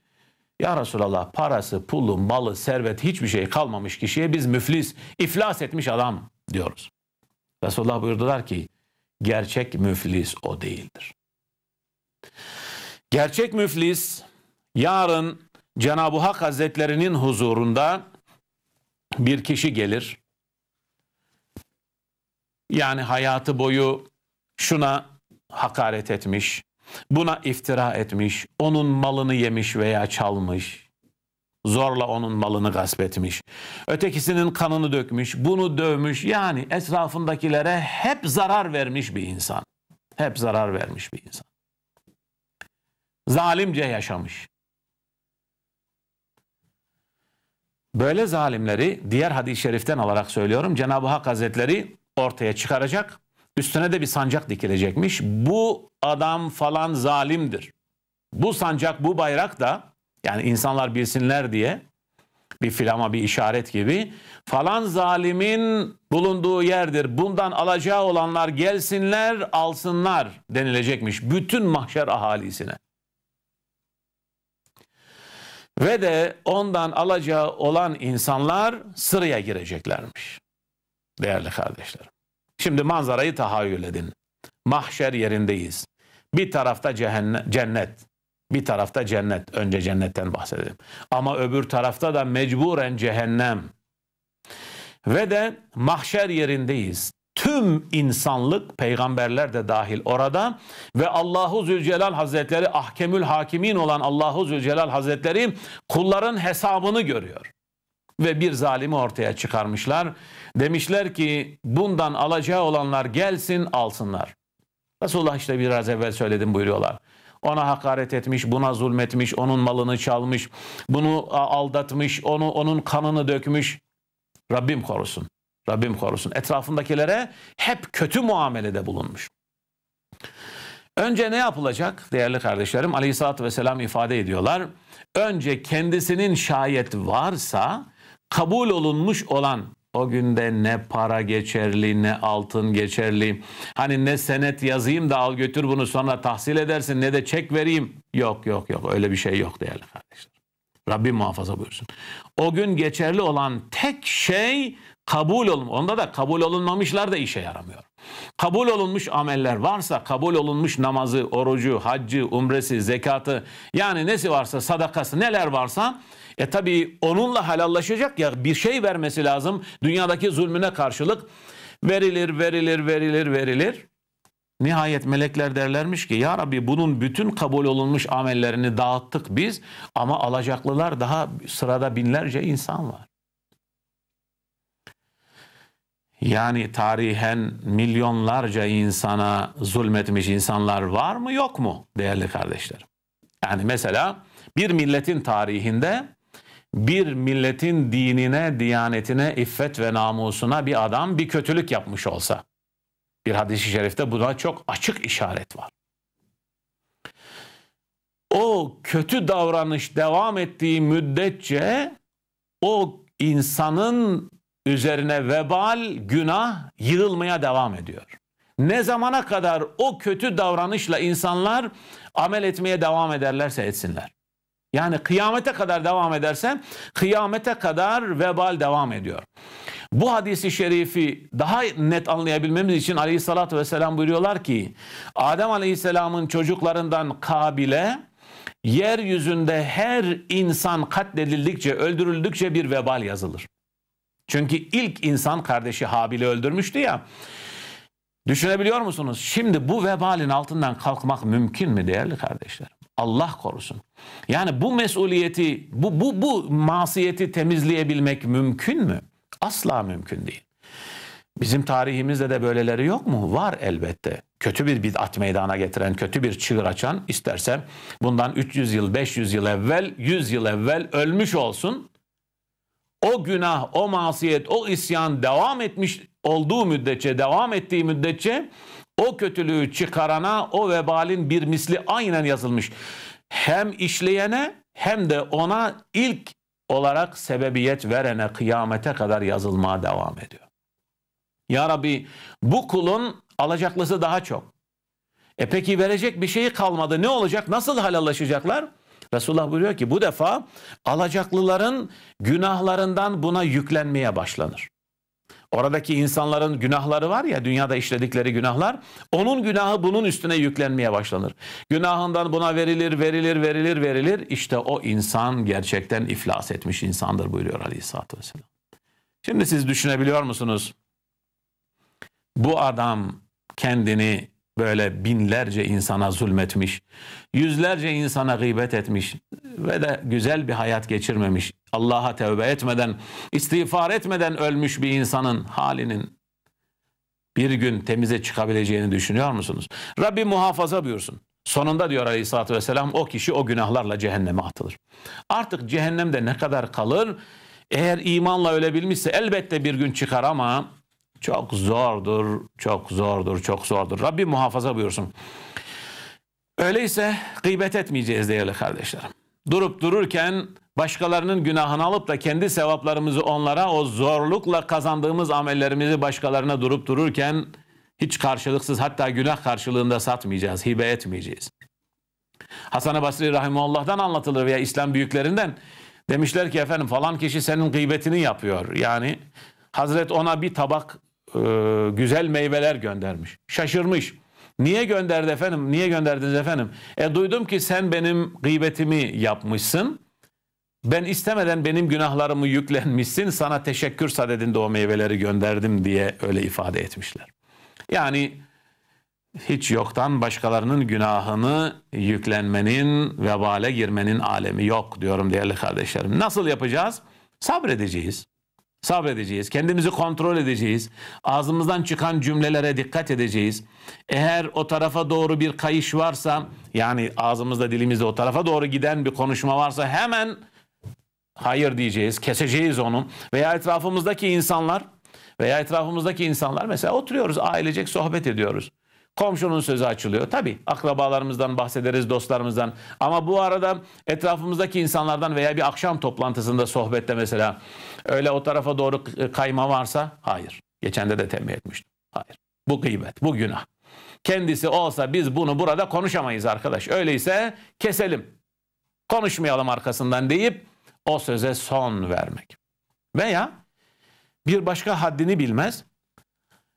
Ya Resulallah parası, pulu, malı, servet hiçbir şey kalmamış kişiye biz müflis, iflas etmiş adam diyoruz. Resulullah buyurdular ki gerçek müflis o değildir. Gerçek müflis yarın Cenab-ı Hak Hazretlerinin huzurunda bir kişi gelir. Yani hayatı boyu şuna hakaret etmiş, buna iftira etmiş, onun malını yemiş veya çalmış, zorla onun malını gasp etmiş, ötekisinin kanını dökmüş, bunu dövmüş yani etrafındakilere hep zarar vermiş bir insan. Hep zarar vermiş bir insan. Zalimce yaşamış. Böyle zalimleri diğer hadis-i şeriften alarak söylüyorum. Cenab-ı Hak Hazretleri ortaya çıkaracak Üstüne de bir sancak dikilecekmiş. Bu adam falan zalimdir. Bu sancak, bu bayrak da yani insanlar bilsinler diye bir filama bir işaret gibi falan zalimin bulunduğu yerdir. Bundan alacağı olanlar gelsinler, alsınlar denilecekmiş bütün mahşer ahalisine. Ve de ondan alacağı olan insanlar sıraya gireceklermiş. Değerli kardeşlerim. Şimdi manzarayı tahayyül edin. Mahşer yerindeyiz. Bir tarafta cehennet, cennet. Bir tarafta cennet. Önce cennetten bahsedelim. Ama öbür tarafta da mecburen cehennem. Ve de mahşer yerindeyiz. Tüm insanlık peygamberler de dahil orada ve Allahu Zülcelal Hazretleri ahkemül hakimin olan Allahu Zülcelal Hazretleri kulların hesabını görüyor ve bir zalimi ortaya çıkarmışlar. Demişler ki bundan alacağı olanlar gelsin alsınlar. Resulullah işte biraz evvel söyledim buyuruyorlar. Ona hakaret etmiş, buna zulmetmiş, onun malını çalmış, bunu aldatmış, onu onun kanını dökmüş. Rabbim korusun. Rabbim korusun. Etrafındakilere hep kötü muamelede bulunmuş. Önce ne yapılacak değerli kardeşlerim? Aleyhissalatü vesselam ifade ediyorlar. Önce kendisinin şayet varsa kabul olunmuş olan o günde ne para geçerli ne altın geçerli. Hani ne senet yazayım da al götür bunu sonra tahsil edersin ne de çek vereyim. Yok yok yok öyle bir şey yok değerli kardeşler. Rabbim muhafaza buyursun. O gün geçerli olan tek şey kabul olun. Onda da kabul olunmamışlar da işe yaramıyor. Kabul olunmuş ameller varsa kabul olunmuş namazı, orucu, haccı, umresi, zekatı yani nesi varsa sadakası neler varsa e tabii onunla helallaşacak ya bir şey vermesi lazım dünyadaki zulmüne karşılık. Verilir, verilir, verilir, verilir. Nihayet melekler derlermiş ki ya Rabbi bunun bütün kabul olunmuş amellerini dağıttık biz ama alacaklılar daha sırada binlerce insan var. Yani tarihen milyonlarca insana zulmetmiş insanlar var mı yok mu değerli kardeşlerim? Yani mesela bir milletin tarihinde bir milletin dinine, diyanetine, iffet ve namusuna bir adam bir kötülük yapmış olsa. Bir hadis-i şerifte buna çok açık işaret var. O kötü davranış devam ettiği müddetçe o insanın üzerine vebal, günah yığılmaya devam ediyor. Ne zamana kadar o kötü davranışla insanlar amel etmeye devam ederlerse etsinler. Yani kıyamete kadar devam ederse kıyamete kadar vebal devam ediyor. Bu hadisi şerifi daha net anlayabilmemiz için aleyhissalatü vesselam buyuruyorlar ki Adem aleyhisselamın çocuklarından Kabil'e yeryüzünde her insan katledildikçe öldürüldükçe bir vebal yazılır. Çünkü ilk insan kardeşi Habil'i öldürmüştü ya. Düşünebiliyor musunuz? Şimdi bu vebalin altından kalkmak mümkün mü değerli kardeşlerim? Allah korusun. Yani bu mesuliyeti, bu, bu, bu masiyeti temizleyebilmek mümkün mü? Asla mümkün değil. Bizim tarihimizde de böyleleri yok mu? Var elbette. Kötü bir bid'at meydana getiren, kötü bir çığır açan istersem bundan 300 yıl, 500 yıl evvel, 100 yıl evvel ölmüş olsun. O günah, o masiyet, o isyan devam etmiş olduğu müddetçe, devam ettiği müddetçe o kötülüğü çıkarana o vebalin bir misli aynen yazılmış. Hem işleyene hem de ona ilk olarak sebebiyet verene kıyamete kadar yazılmaya devam ediyor. Ya Rabbi bu kulun alacaklısı daha çok. E peki verecek bir şeyi kalmadı. Ne olacak? Nasıl halallaşacaklar? Resulullah buyuruyor ki bu defa alacaklıların günahlarından buna yüklenmeye başlanır. Oradaki insanların günahları var ya dünyada işledikleri günahlar. Onun günahı bunun üstüne yüklenmeye başlanır. Günahından buna verilir, verilir, verilir, verilir. İşte o insan gerçekten iflas etmiş insandır buyuruyor Aleyhisselatü Vesselam. Şimdi siz düşünebiliyor musunuz? Bu adam kendini böyle binlerce insana zulmetmiş, yüzlerce insana gıybet etmiş ve de güzel bir hayat geçirmemiş. Allah'a tevbe etmeden, istiğfar etmeden ölmüş bir insanın halinin bir gün temize çıkabileceğini düşünüyor musunuz? Rabbi muhafaza buyursun. Sonunda diyor Aleyhisselatü Vesselam o kişi o günahlarla cehenneme atılır. Artık cehennemde ne kadar kalır? Eğer imanla ölebilmişse elbette bir gün çıkar ama çok zordur, çok zordur, çok zordur. Rabbi muhafaza buyursun. Öyleyse gıybet etmeyeceğiz değerli kardeşlerim durup dururken başkalarının günahını alıp da kendi sevaplarımızı onlara o zorlukla kazandığımız amellerimizi başkalarına durup dururken hiç karşılıksız hatta günah karşılığında satmayacağız, hibe etmeyeceğiz. Hasan-ı Basri Rahimullah'dan anlatılır veya İslam büyüklerinden demişler ki efendim falan kişi senin gıybetini yapıyor. Yani Hazret ona bir tabak e, güzel meyveler göndermiş. Şaşırmış. Niye gönderdi efendim? Niye gönderdiniz efendim? E duydum ki sen benim gıybetimi yapmışsın. Ben istemeden benim günahlarımı yüklenmişsin. Sana teşekkür sadedinde o meyveleri gönderdim diye öyle ifade etmişler. Yani hiç yoktan başkalarının günahını yüklenmenin, vebale girmenin alemi yok diyorum değerli kardeşlerim. Nasıl yapacağız? Sabredeceğiz. Sabredeceğiz. Kendimizi kontrol edeceğiz. Ağzımızdan çıkan cümlelere dikkat edeceğiz. Eğer o tarafa doğru bir kayış varsa yani ağzımızda dilimizde o tarafa doğru giden bir konuşma varsa hemen hayır diyeceğiz. Keseceğiz onu. Veya etrafımızdaki insanlar veya etrafımızdaki insanlar mesela oturuyoruz ailecek sohbet ediyoruz. Komşunun sözü açılıyor. Tabii akrabalarımızdan bahsederiz, dostlarımızdan. Ama bu arada etrafımızdaki insanlardan veya bir akşam toplantısında sohbette mesela öyle o tarafa doğru e, kayma varsa hayır. Geçen de de tembih etmiştim. Hayır. Bu gıybet, bu günah. Kendisi olsa biz bunu burada konuşamayız arkadaş. Öyleyse keselim. Konuşmayalım arkasından deyip o söze son vermek. Veya bir başka haddini bilmez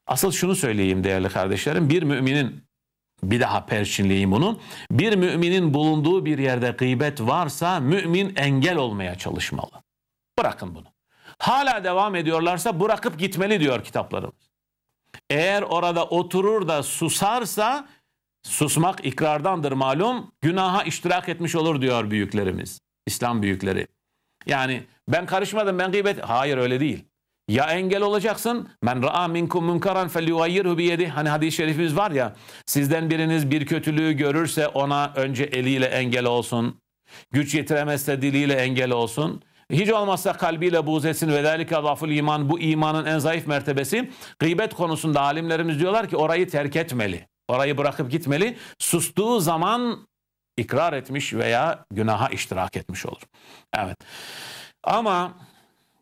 Asıl şunu söyleyeyim değerli kardeşlerim. Bir müminin bir daha perçinleyeyim bunu. Bir müminin bulunduğu bir yerde gıybet varsa mümin engel olmaya çalışmalı. Bırakın bunu. Hala devam ediyorlarsa bırakıp gitmeli diyor kitaplarımız. Eğer orada oturur da susarsa susmak ikrardandır malum günaha iştirak etmiş olur diyor büyüklerimiz. İslam büyükleri. Yani ben karışmadım ben gıybet. Hayır öyle değil. Ya engel olacaksın. Men ra'a minkum munkaran felyughayyirhu biyedi. Hani hadis-i şerifimiz var ya. Sizden biriniz bir kötülüğü görürse ona önce eliyle engel olsun. Güç yetiremezse diliyle engel olsun. Hiç olmazsa kalbiyle buğz etsin ve zaful iman bu imanın en zayıf mertebesi. Gıybet konusunda alimlerimiz diyorlar ki orayı terk etmeli. Orayı bırakıp gitmeli. Sustuğu zaman ikrar etmiş veya günaha iştirak etmiş olur. Evet. Ama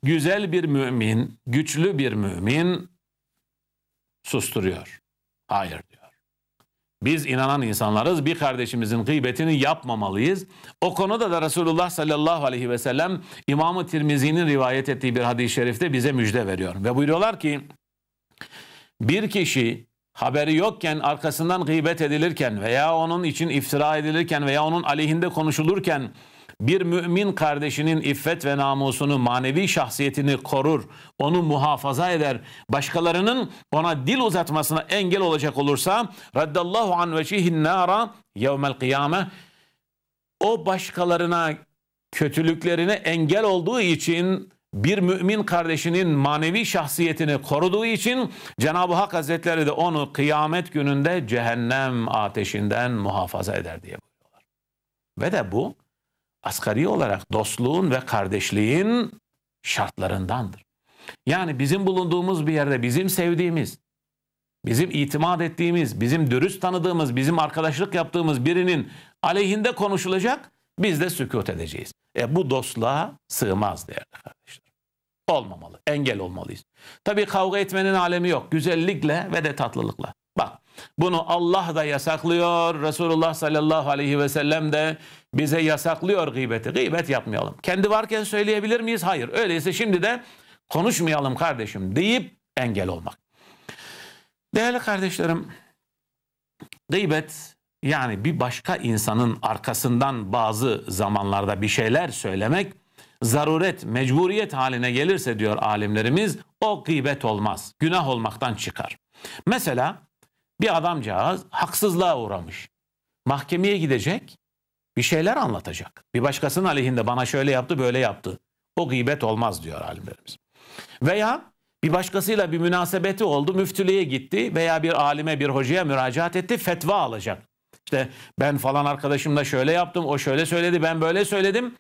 güzel bir mümin, güçlü bir mümin susturuyor. Hayır diyor. Biz inanan insanlarız. Bir kardeşimizin gıybetini yapmamalıyız. O konuda da Resulullah sallallahu aleyhi ve sellem İmam-ı Tirmizi'nin rivayet ettiği bir hadis-i şerifte bize müjde veriyor. Ve buyuruyorlar ki bir kişi haberi yokken arkasından gıybet edilirken veya onun için iftira edilirken veya onun aleyhinde konuşulurken bir mümin kardeşinin iffet ve namusunu, manevi şahsiyetini korur, onu muhafaza eder. Başkalarının ona dil uzatmasına engel olacak olursa raddallahu an veçihin nara yevmel kıyame o başkalarına kötülüklerine engel olduğu için bir mümin kardeşinin manevi şahsiyetini koruduğu için Cenab-ı Hak Hazretleri de onu kıyamet gününde cehennem ateşinden muhafaza eder diye buyuruyorlar. Ve de bu asgari olarak dostluğun ve kardeşliğin şartlarındandır. Yani bizim bulunduğumuz bir yerde bizim sevdiğimiz, bizim itimat ettiğimiz, bizim dürüst tanıdığımız, bizim arkadaşlık yaptığımız birinin aleyhinde konuşulacak, biz de sükut edeceğiz. E bu dostluğa sığmaz değerli kardeşler. Olmamalı, engel olmalıyız. Tabii kavga etmenin alemi yok. Güzellikle ve de tatlılıkla. Bak bunu Allah da yasaklıyor. Resulullah sallallahu aleyhi ve sellem de bize yasaklıyor gıybeti. Gıybet yapmayalım. Kendi varken söyleyebilir miyiz? Hayır. Öyleyse şimdi de konuşmayalım kardeşim deyip engel olmak. Değerli kardeşlerim, gıybet yani bir başka insanın arkasından bazı zamanlarda bir şeyler söylemek zaruret, mecburiyet haline gelirse diyor alimlerimiz o gıybet olmaz. Günah olmaktan çıkar. Mesela bir adamcağız haksızlığa uğramış. Mahkemeye gidecek bir şeyler anlatacak. Bir başkasının aleyhinde bana şöyle yaptı böyle yaptı. O gıybet olmaz diyor alimlerimiz. Veya bir başkasıyla bir münasebeti oldu müftülüğe gitti veya bir alime bir hocaya müracaat etti fetva alacak. İşte ben falan arkadaşımla şöyle yaptım o şöyle söyledi ben böyle söyledim.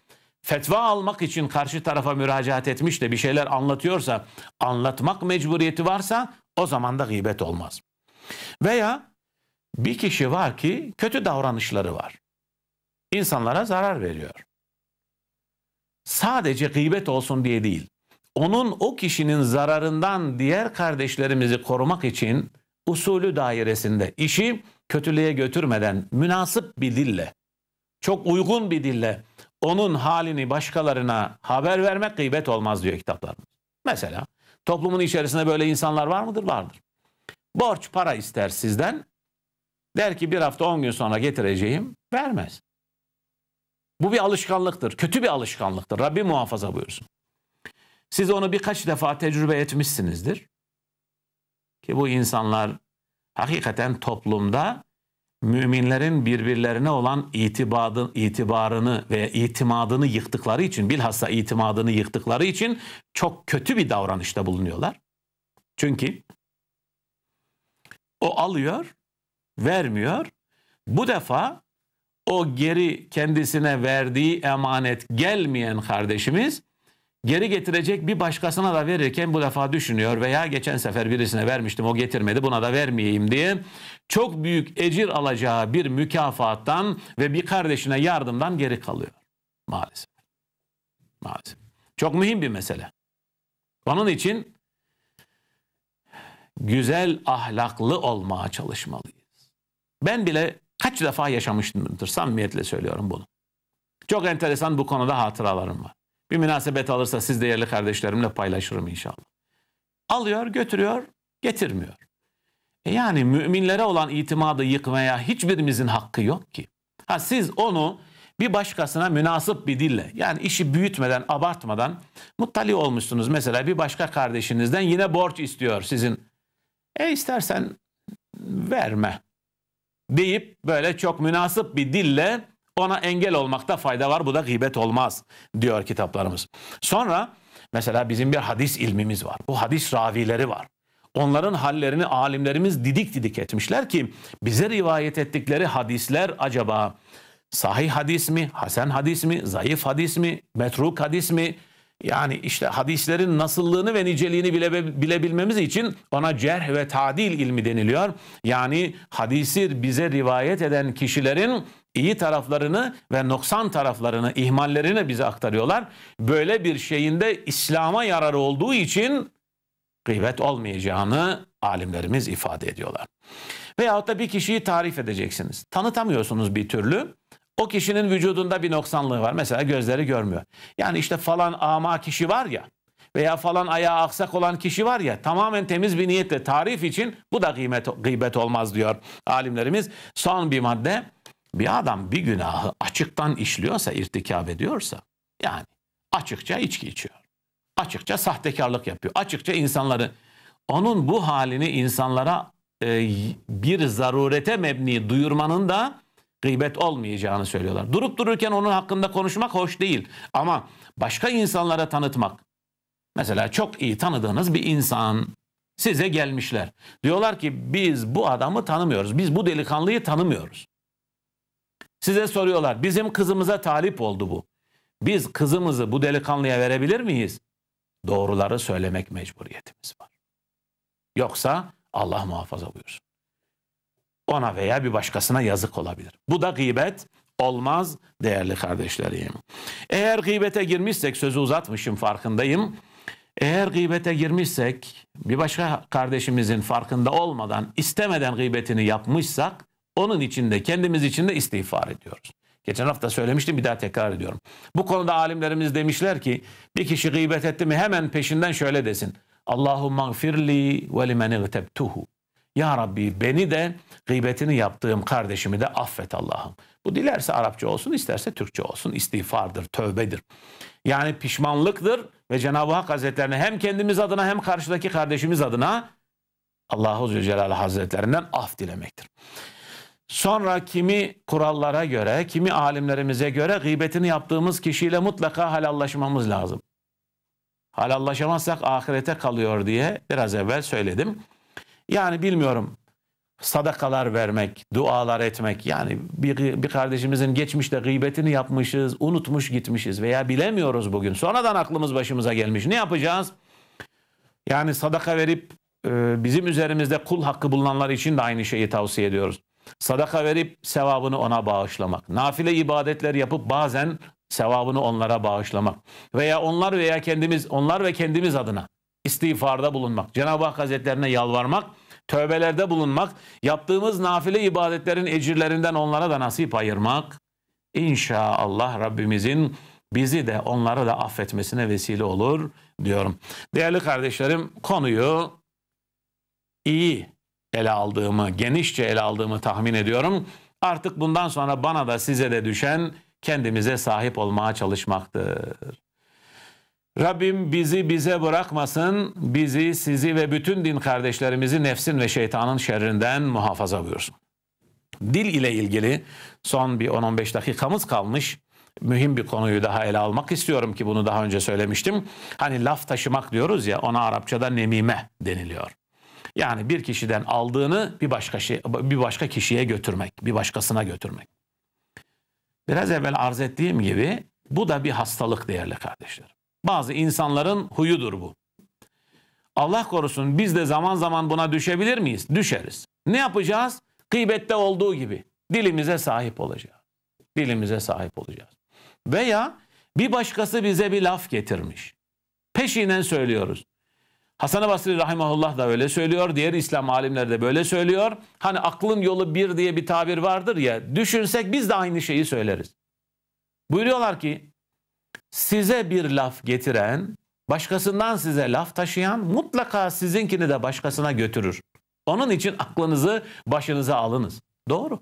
Fetva almak için karşı tarafa müracaat etmiş de bir şeyler anlatıyorsa anlatmak mecburiyeti varsa o zaman da gıybet olmaz. Veya bir kişi var ki kötü davranışları var insanlara zarar veriyor. Sadece gıybet olsun diye değil. Onun o kişinin zararından diğer kardeşlerimizi korumak için usulü dairesinde işi kötülüğe götürmeden münasip bir dille, çok uygun bir dille onun halini başkalarına haber vermek gıybet olmaz diyor kitaplarımız. Mesela toplumun içerisinde böyle insanlar var mıdır? Vardır. Borç para ister sizden. Der ki bir hafta on gün sonra getireceğim. Vermez. Bu bir alışkanlıktır. Kötü bir alışkanlıktır. Rabbim muhafaza buyursun. Siz onu birkaç defa tecrübe etmişsinizdir. Ki bu insanlar hakikaten toplumda müminlerin birbirlerine olan itibadın, itibarını ve itimadını yıktıkları için bilhassa itimadını yıktıkları için çok kötü bir davranışta bulunuyorlar. Çünkü o alıyor, vermiyor. Bu defa o geri kendisine verdiği emanet gelmeyen kardeşimiz geri getirecek bir başkasına da verirken bu defa düşünüyor veya geçen sefer birisine vermiştim o getirmedi buna da vermeyeyim diye çok büyük ecir alacağı bir mükafattan ve bir kardeşine yardımdan geri kalıyor maalesef. Maalesef. Çok mühim bir mesele. Onun için güzel ahlaklı olmaya çalışmalıyız. Ben bile kaç defa yaşamıştır samimiyetle söylüyorum bunu. Çok enteresan bu konuda hatıralarım var. Bir münasebet alırsa siz değerli kardeşlerimle paylaşırım inşallah. Alıyor, götürüyor, getirmiyor. E yani müminlere olan itimadı yıkmaya hiçbirimizin hakkı yok ki. Ha siz onu bir başkasına münasip bir dille yani işi büyütmeden, abartmadan muttali olmuşsunuz. Mesela bir başka kardeşinizden yine borç istiyor sizin. E istersen verme deyip böyle çok münasip bir dille ona engel olmakta fayda var. Bu da gıybet olmaz diyor kitaplarımız. Sonra mesela bizim bir hadis ilmimiz var. Bu hadis ravileri var. Onların hallerini alimlerimiz didik didik etmişler ki bize rivayet ettikleri hadisler acaba sahih hadis mi, hasen hadis mi, zayıf hadis mi, metruk hadis mi, yani işte hadislerin nasıllığını ve niceliğini bile, bilebilmemiz için ona cerh ve tadil ilmi deniliyor. Yani hadisi bize rivayet eden kişilerin iyi taraflarını ve noksan taraflarını, ihmallerini bize aktarıyorlar. Böyle bir şeyin de İslam'a yararı olduğu için gıybet olmayacağını alimlerimiz ifade ediyorlar. Veyahut da bir kişiyi tarif edeceksiniz. Tanıtamıyorsunuz bir türlü. O kişinin vücudunda bir noksanlığı var. Mesela gözleri görmüyor. Yani işte falan ama kişi var ya veya falan ayağı aksak olan kişi var ya tamamen temiz bir niyetle tarif için bu da kıymet, gıybet olmaz diyor alimlerimiz. Son bir madde bir adam bir günahı açıktan işliyorsa irtikab ediyorsa yani açıkça içki içiyor. Açıkça sahtekarlık yapıyor. Açıkça insanları onun bu halini insanlara e, bir zarurete mebni duyurmanın da gıybet olmayacağını söylüyorlar. Durup dururken onun hakkında konuşmak hoş değil ama başka insanlara tanıtmak. Mesela çok iyi tanıdığınız bir insan size gelmişler. Diyorlar ki biz bu adamı tanımıyoruz. Biz bu delikanlıyı tanımıyoruz. Size soruyorlar bizim kızımıza talip oldu bu. Biz kızımızı bu delikanlıya verebilir miyiz? Doğruları söylemek mecburiyetimiz var. Yoksa Allah muhafaza buyursun ona veya bir başkasına yazık olabilir. Bu da gıybet olmaz değerli kardeşlerim. Eğer gıybete girmişsek sözü uzatmışım farkındayım. Eğer gıybete girmişsek bir başka kardeşimizin farkında olmadan istemeden gıybetini yapmışsak onun içinde, kendimiz içinde de istiğfar ediyoruz. Geçen hafta söylemiştim bir daha tekrar ediyorum. Bu konuda alimlerimiz demişler ki bir kişi gıybet etti mi hemen peşinden şöyle desin. Allahu gfirli ve limen igtebtuhu. Ya Rabbi beni de gıybetini yaptığım kardeşimi de affet Allah'ım. Bu dilerse Arapça olsun, isterse Türkçe olsun. istiğfardır, tövbedir. Yani pişmanlıktır ve Cenab-ı Hak Hazretlerine hem kendimiz adına hem karşıdaki kardeşimiz adına Allahu Zülcelal Hazretlerinden af dilemektir. Sonra kimi kurallara göre, kimi alimlerimize göre gıybetini yaptığımız kişiyle mutlaka halallaşmamız lazım. Halallaşamazsak ahirete kalıyor diye biraz evvel söyledim. Yani bilmiyorum sadakalar vermek, dualar etmek. Yani bir, bir kardeşimizin geçmişte gıybetini yapmışız, unutmuş gitmişiz veya bilemiyoruz bugün. Sonradan aklımız başımıza gelmiş. Ne yapacağız? Yani sadaka verip e, bizim üzerimizde kul hakkı bulunanlar için de aynı şeyi tavsiye ediyoruz. Sadaka verip sevabını ona bağışlamak. Nafile ibadetler yapıp bazen sevabını onlara bağışlamak. Veya onlar veya kendimiz, onlar ve kendimiz adına istiğfarda bulunmak, Cenab-ı Hak Hazretlerine yalvarmak, tövbelerde bulunmak, yaptığımız nafile ibadetlerin ecirlerinden onlara da nasip ayırmak. İnşallah Rabbimizin bizi de onlara da affetmesine vesile olur diyorum. Değerli kardeşlerim konuyu iyi ele aldığımı, genişçe ele aldığımı tahmin ediyorum. Artık bundan sonra bana da size de düşen kendimize sahip olmaya çalışmaktır. Rabbim bizi bize bırakmasın, bizi, sizi ve bütün din kardeşlerimizi nefsin ve şeytanın şerrinden muhafaza buyursun. Dil ile ilgili son bir 10-15 dakikamız kalmış. Mühim bir konuyu daha ele almak istiyorum ki bunu daha önce söylemiştim. Hani laf taşımak diyoruz ya ona Arapçada nemime deniliyor. Yani bir kişiden aldığını bir başka şey, bir başka kişiye götürmek, bir başkasına götürmek. Biraz evvel arz ettiğim gibi bu da bir hastalık değerli kardeşlerim. Bazı insanların huyudur bu. Allah korusun biz de zaman zaman buna düşebilir miyiz? Düşeriz. Ne yapacağız? Kıybette olduğu gibi dilimize sahip olacağız. Dilimize sahip olacağız. Veya bir başkası bize bir laf getirmiş. Peşinen söylüyoruz. Hasan-ı Basri Rahimahullah da öyle söylüyor. Diğer İslam alimleri de böyle söylüyor. Hani aklın yolu bir diye bir tabir vardır ya. Düşünsek biz de aynı şeyi söyleriz. Buyuruyorlar ki size bir laf getiren, başkasından size laf taşıyan mutlaka sizinkini de başkasına götürür. Onun için aklınızı başınıza alınız. Doğru.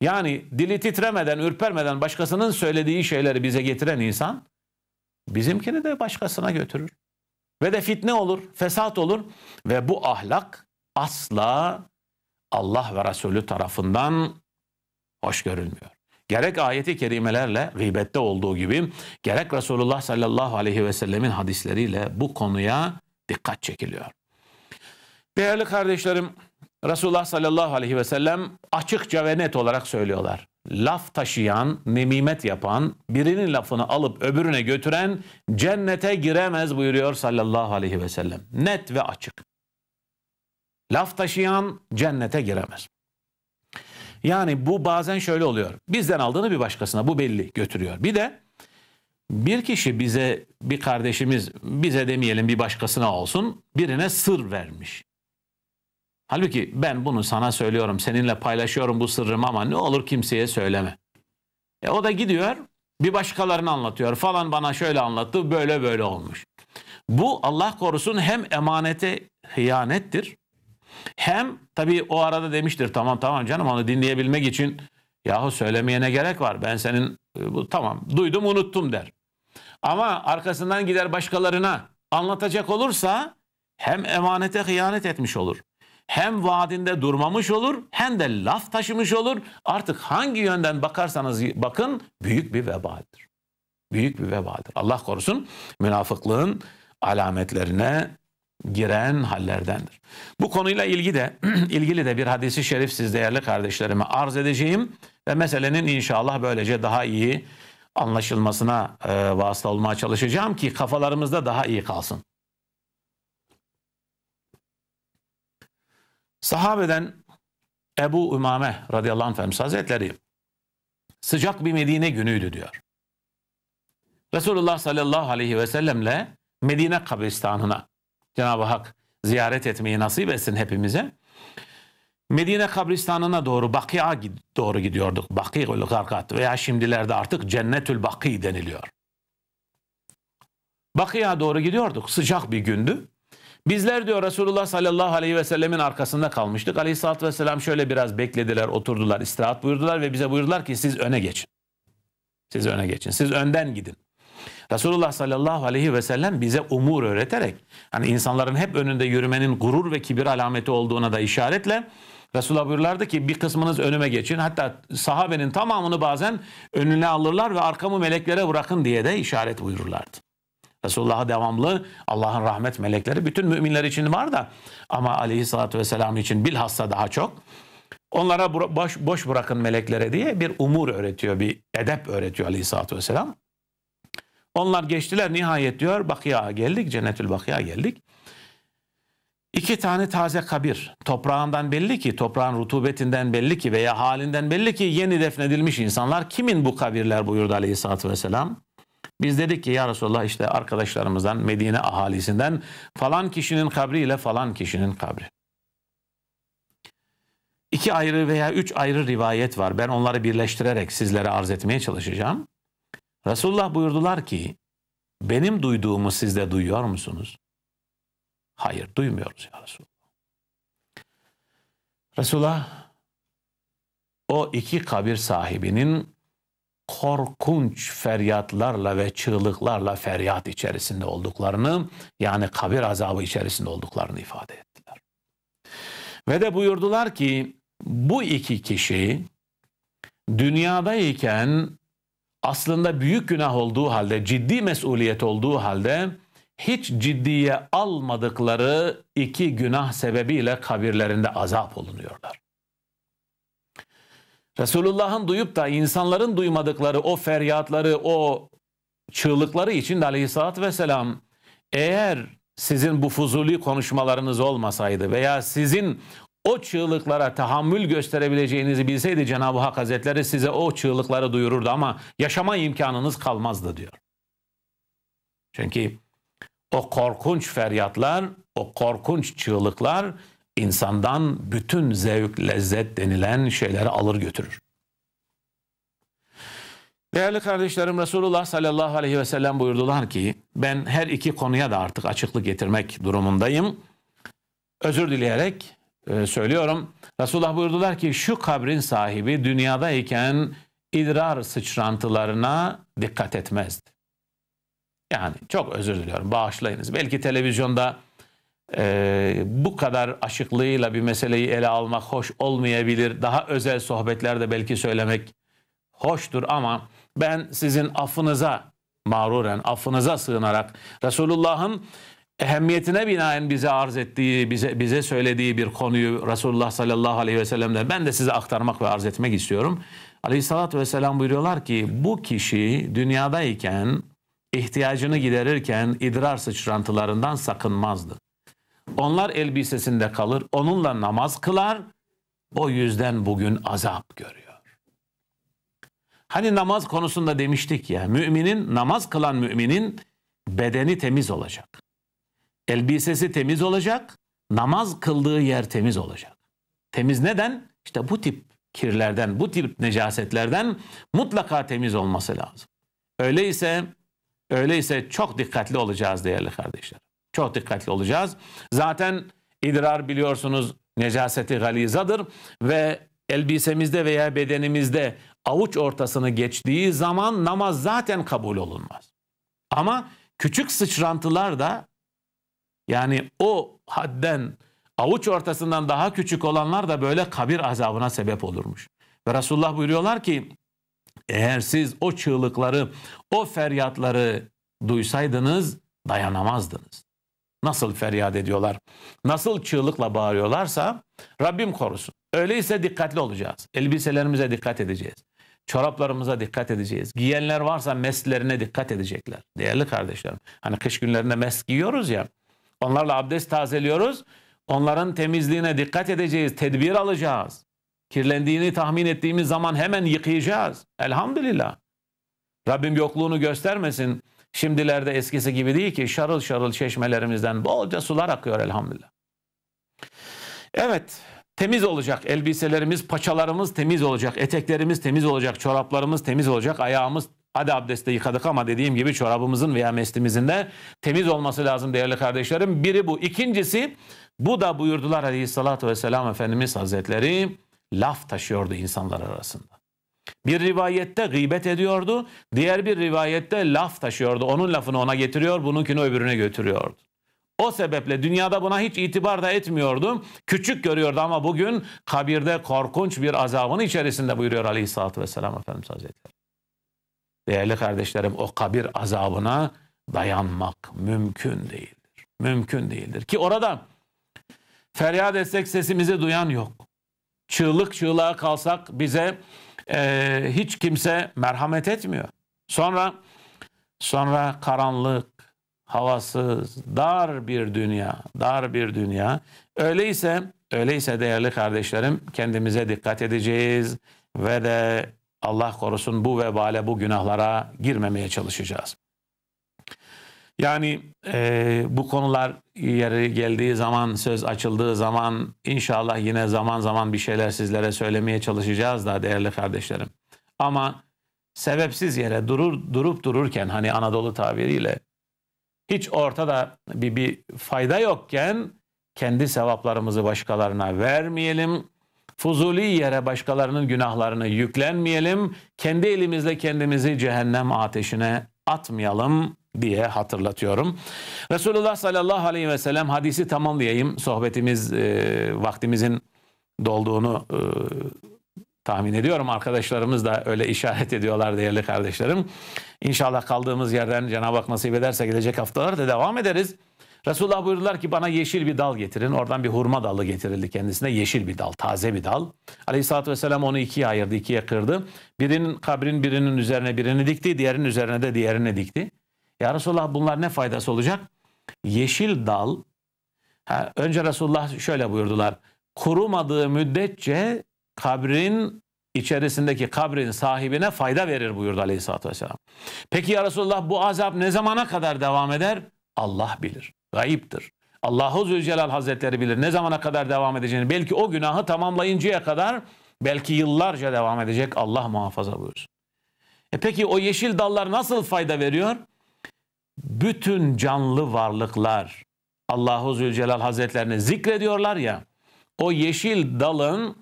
Yani dili titremeden, ürpermeden başkasının söylediği şeyleri bize getiren insan bizimkini de başkasına götürür. Ve de fitne olur, fesat olur ve bu ahlak asla Allah ve Resulü tarafından hoş görülmüyor gerek ayeti kerimelerle gıybette olduğu gibi gerek Resulullah sallallahu aleyhi ve sellemin hadisleriyle bu konuya dikkat çekiliyor. Değerli kardeşlerim Resulullah sallallahu aleyhi ve sellem açıkça ve net olarak söylüyorlar. Laf taşıyan, nemimet yapan, birinin lafını alıp öbürüne götüren cennete giremez buyuruyor sallallahu aleyhi ve sellem. Net ve açık. Laf taşıyan cennete giremez. Yani bu bazen şöyle oluyor. Bizden aldığını bir başkasına bu belli götürüyor. Bir de bir kişi bize bir kardeşimiz bize demeyelim bir başkasına olsun birine sır vermiş. Halbuki ben bunu sana söylüyorum, seninle paylaşıyorum bu sırrımı ama ne olur kimseye söyleme. E o da gidiyor, bir başkalarını anlatıyor. Falan bana şöyle anlattı, böyle böyle olmuş. Bu Allah korusun hem emanete hıyanettir hem tabii o arada demiştir tamam tamam canım onu dinleyebilmek için yahu söylemeye gerek var ben senin e, bu tamam duydum unuttum der. Ama arkasından gider başkalarına anlatacak olursa hem emanete hıyanet etmiş olur. Hem vaadinde durmamış olur hem de laf taşımış olur. Artık hangi yönden bakarsanız bakın büyük bir vebaldir. Büyük bir vebadır. Allah korusun münafıklığın alametlerine giren hallerdendir. Bu konuyla ilgili de [CLEARS THROAT] ilgili de bir hadisi şerif siz değerli kardeşlerime arz edeceğim ve meselenin inşallah böylece daha iyi anlaşılmasına e, vasıta olmaya çalışacağım ki kafalarımızda daha iyi kalsın. Sahabeden Ebu Ümame radıyallahu anh Efendimiz Hazretleri sıcak bir Medine günüydü diyor. Resulullah sallallahu aleyhi ve sellemle Medine kabristanına Cenab-ı Hak ziyaret etmeyi nasip etsin hepimize. Medine kabristanına doğru Baki'a doğru gidiyorduk. Baki'ül Garkat veya şimdilerde artık Cennetül Baki deniliyor. Baki'ye doğru gidiyorduk. Sıcak bir gündü. Bizler diyor Resulullah sallallahu aleyhi ve sellemin arkasında kalmıştık. Aleyhissalatü vesselam şöyle biraz beklediler, oturdular, istirahat buyurdular ve bize buyurdular ki siz öne geçin. Siz öne geçin, siz önden gidin. Resulullah sallallahu aleyhi ve sellem bize umur öğreterek hani insanların hep önünde yürümenin gurur ve kibir alameti olduğuna da işaretle Resulullah buyurlardı ki bir kısmınız önüme geçin. Hatta sahabenin tamamını bazen önüne alırlar ve arkamı meleklere bırakın diye de işaret buyururlardı. Resulullah'a devamlı Allah'ın rahmet melekleri bütün müminler için var da ama aleyhissalatü vesselam için bilhassa daha çok. Onlara boş, bırakın meleklere diye bir umur öğretiyor, bir edep öğretiyor aleyhissalatü vesselam. Onlar geçtiler nihayet diyor Bakıya geldik, Cennetül Bakıya geldik. İki tane taze kabir. Toprağından belli ki, toprağın rutubetinden belli ki veya halinden belli ki yeni defnedilmiş insanlar. Kimin bu kabirler buyurdu aleyhissalatü vesselam? Biz dedik ki ya Resulallah işte arkadaşlarımızdan, Medine ahalisinden falan kişinin kabri ile falan kişinin kabri. İki ayrı veya üç ayrı rivayet var. Ben onları birleştirerek sizlere arz etmeye çalışacağım. Resulullah buyurdular ki benim duyduğumu siz de duyuyor musunuz? Hayır duymuyoruz ya Resulullah. Resulullah o iki kabir sahibinin korkunç feryatlarla ve çığlıklarla feryat içerisinde olduklarını yani kabir azabı içerisinde olduklarını ifade ettiler. Ve de buyurdular ki bu iki kişi dünyadayken aslında büyük günah olduğu halde, ciddi mesuliyet olduğu halde hiç ciddiye almadıkları iki günah sebebiyle kabirlerinde azap olunuyorlar. Resulullah'ın duyup da insanların duymadıkları o feryatları, o çığlıkları için de aleyhissalatü vesselam eğer sizin bu fuzuli konuşmalarınız olmasaydı veya sizin o çığlıklara tahammül gösterebileceğinizi bilseydi Cenab-ı Hak Hazretleri size o çığlıkları duyururdu ama yaşama imkanınız kalmazdı diyor. Çünkü o korkunç feryatlar, o korkunç çığlıklar insandan bütün zevk, lezzet denilen şeyleri alır götürür. Değerli kardeşlerim Resulullah sallallahu aleyhi ve sellem buyurdular ki ben her iki konuya da artık açıklık getirmek durumundayım. Özür dileyerek ee, söylüyorum. Resulullah buyurdular ki şu kabrin sahibi dünyadayken idrar sıçrantılarına dikkat etmezdi. Yani çok özür diliyorum bağışlayınız. Belki televizyonda e, bu kadar aşıklığıyla bir meseleyi ele almak hoş olmayabilir. Daha özel sohbetlerde belki söylemek hoştur ama ben sizin affınıza mağruren affınıza sığınarak Resulullah'ın ehemmiyetine binaen bize arz ettiği, bize, bize söylediği bir konuyu Resulullah sallallahu aleyhi ve sellem'de ben de size aktarmak ve arz etmek istiyorum. Aleyhissalatü vesselam buyuruyorlar ki bu kişi dünyadayken ihtiyacını giderirken idrar sıçrantılarından sakınmazdı. Onlar elbisesinde kalır, onunla namaz kılar, o yüzden bugün azap görüyor. Hani namaz konusunda demiştik ya, müminin, namaz kılan müminin bedeni temiz olacak. Elbisesi temiz olacak, namaz kıldığı yer temiz olacak. Temiz neden? İşte bu tip kirlerden, bu tip necasetlerden mutlaka temiz olması lazım. Öyleyse öyleyse çok dikkatli olacağız değerli kardeşler. Çok dikkatli olacağız. Zaten idrar biliyorsunuz necaseti galizadır ve elbisemizde veya bedenimizde avuç ortasını geçtiği zaman namaz zaten kabul olunmaz. Ama küçük sıçrantılar da yani o hadden avuç ortasından daha küçük olanlar da böyle kabir azabına sebep olurmuş. Ve Resulullah buyuruyorlar ki eğer siz o çığlıkları, o feryatları duysaydınız dayanamazdınız. Nasıl feryat ediyorlar, nasıl çığlıkla bağırıyorlarsa Rabbim korusun. Öyleyse dikkatli olacağız. Elbiselerimize dikkat edeceğiz. Çoraplarımıza dikkat edeceğiz. Giyenler varsa meslerine dikkat edecekler. Değerli kardeşlerim. Hani kış günlerinde mes giyiyoruz ya. Onlarla abdest tazeliyoruz. Onların temizliğine dikkat edeceğiz, tedbir alacağız. Kirlendiğini tahmin ettiğimiz zaman hemen yıkayacağız. Elhamdülillah. Rabbim yokluğunu göstermesin. Şimdilerde eskisi gibi değil ki şarıl şarıl çeşmelerimizden bolca sular akıyor elhamdülillah. Evet, temiz olacak elbiselerimiz, paçalarımız temiz olacak, eteklerimiz temiz olacak, çoraplarımız temiz olacak, ayağımız Hadi abdestle yıkadık ama dediğim gibi çorabımızın veya meslimizin de temiz olması lazım değerli kardeşlerim. Biri bu. İkincisi bu da buyurdular aleyhissalatü vesselam Efendimiz Hazretleri laf taşıyordu insanlar arasında. Bir rivayette gıybet ediyordu, diğer bir rivayette laf taşıyordu. Onun lafını ona getiriyor, bununkini öbürüne götürüyordu. O sebeple dünyada buna hiç itibar da etmiyordu. Küçük görüyordu ama bugün kabirde korkunç bir azabın içerisinde buyuruyor Aleyhisselatü Vesselam Efendimiz Hazretleri. Değerli kardeşlerim o kabir azabına dayanmak mümkün değildir. Mümkün değildir. Ki orada feryat etsek sesimizi duyan yok. Çığlık çığlığa kalsak bize e, hiç kimse merhamet etmiyor. Sonra sonra karanlık, havasız, dar bir dünya, dar bir dünya. Öyleyse öyleyse değerli kardeşlerim kendimize dikkat edeceğiz ve de Allah korusun bu vebale, bu günahlara girmemeye çalışacağız. Yani e, bu konular yeri geldiği zaman, söz açıldığı zaman inşallah yine zaman zaman bir şeyler sizlere söylemeye çalışacağız da değerli kardeşlerim. Ama sebepsiz yere durur, durup dururken hani Anadolu tabiriyle hiç ortada bir, bir fayda yokken kendi sevaplarımızı başkalarına vermeyelim. Fuzuli yere başkalarının günahlarını yüklenmeyelim. Kendi elimizle kendimizi cehennem ateşine atmayalım diye hatırlatıyorum. Resulullah sallallahu aleyhi ve sellem hadisi tamamlayayım. Sohbetimiz e, vaktimizin dolduğunu e, tahmin ediyorum. Arkadaşlarımız da öyle işaret ediyorlar değerli kardeşlerim. İnşallah kaldığımız yerden Cenab-ı Hak nasip ederse gelecek haftalarda devam ederiz. Resulullah buyurdular ki bana yeşil bir dal getirin. Oradan bir hurma dalı getirildi kendisine. Yeşil bir dal, taze bir dal. Aleyhisselatü Vesselam onu ikiye ayırdı, ikiye kırdı. Birinin kabrin birinin üzerine birini dikti, diğerinin üzerine de diğerini dikti. Ya Resulullah bunlar ne faydası olacak? Yeşil dal, ha, önce Resulullah şöyle buyurdular. Kurumadığı müddetçe kabrin içerisindeki kabrin sahibine fayda verir buyurdu Aleyhisselatü Vesselam. Peki ya Resulullah bu azap ne zamana kadar devam eder? Allah bilir. Gayiptir. Allahu Zülcelal Hazretleri bilir ne zamana kadar devam edeceğini. Belki o günahı tamamlayıncaya kadar belki yıllarca devam edecek Allah muhafaza buyursun. E peki o yeşil dallar nasıl fayda veriyor? Bütün canlı varlıklar Allahu Zülcelal Hazretlerini zikrediyorlar ya. O yeşil dalın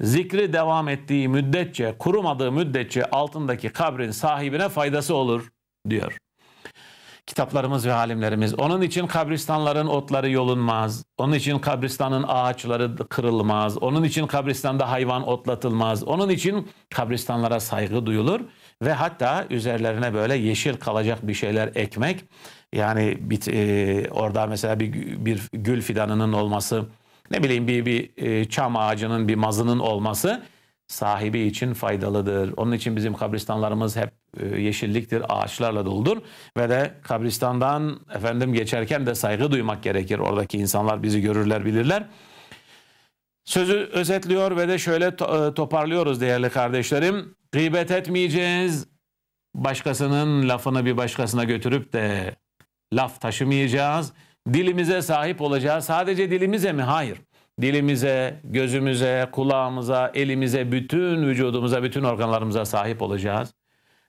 zikri devam ettiği müddetçe, kurumadığı müddetçe altındaki kabrin sahibine faydası olur diyor kitaplarımız ve halimlerimiz. Onun için kabristanların otları yolunmaz. Onun için kabristanın ağaçları kırılmaz. Onun için kabristanda hayvan otlatılmaz. Onun için kabristanlara saygı duyulur ve hatta üzerlerine böyle yeşil kalacak bir şeyler ekmek. Yani bir, e, orada mesela bir, bir gül fidanının olması, ne bileyim bir, bir e, çam ağacının bir mazının olması sahibi için faydalıdır. Onun için bizim kabristanlarımız hep e, yeşilliktir, ağaçlarla doldur. ve de kabristandan efendim geçerken de saygı duymak gerekir. Oradaki insanlar bizi görürler, bilirler. Sözü özetliyor ve de şöyle e, toparlıyoruz değerli kardeşlerim. Gıybet etmeyeceğiz. Başkasının lafını bir başkasına götürüp de laf taşımayacağız. Dilimize sahip olacağız. Sadece dilimize mi? Hayır dilimize, gözümüze, kulağımıza, elimize, bütün vücudumuza, bütün organlarımıza sahip olacağız.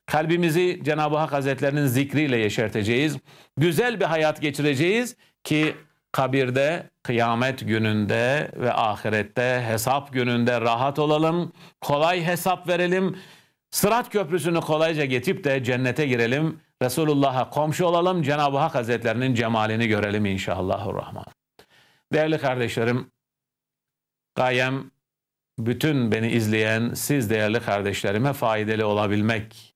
Kalbimizi Cenab-ı Hak Hazretlerinin zikriyle yeşerteceğiz. Güzel bir hayat geçireceğiz ki kabirde, kıyamet gününde ve ahirette, hesap gününde rahat olalım, kolay hesap verelim, Sırat köprüsünü kolayca geçip de cennete girelim. Resulullah'a komşu olalım. Cenab-ı Hak Hazretlerinin cemalini görelim inşallahurrahman. Değerli kardeşlerim, Gayem bütün beni izleyen siz değerli kardeşlerime faydalı olabilmek.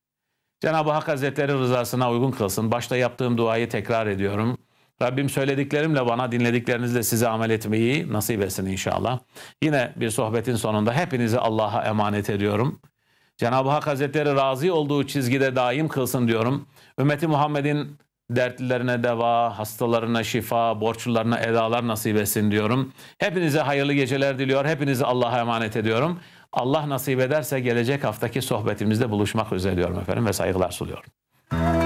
Cenab-ı Hak Hazretleri rızasına uygun kılsın. Başta yaptığım duayı tekrar ediyorum. Rabbim söylediklerimle bana dinlediklerinizle size amel etmeyi nasip etsin inşallah. Yine bir sohbetin sonunda hepinizi Allah'a emanet ediyorum. Cenab-ı Hak Hazretleri razı olduğu çizgide daim kılsın diyorum. Ümmeti Muhammed'in dertlilerine deva, hastalarına şifa, borçlularına edalar nasip etsin diyorum. Hepinize hayırlı geceler diliyor. Hepinizi Allah'a emanet ediyorum. Allah nasip ederse gelecek haftaki sohbetimizde buluşmak üzere diyorum efendim ve saygılar sunuyorum.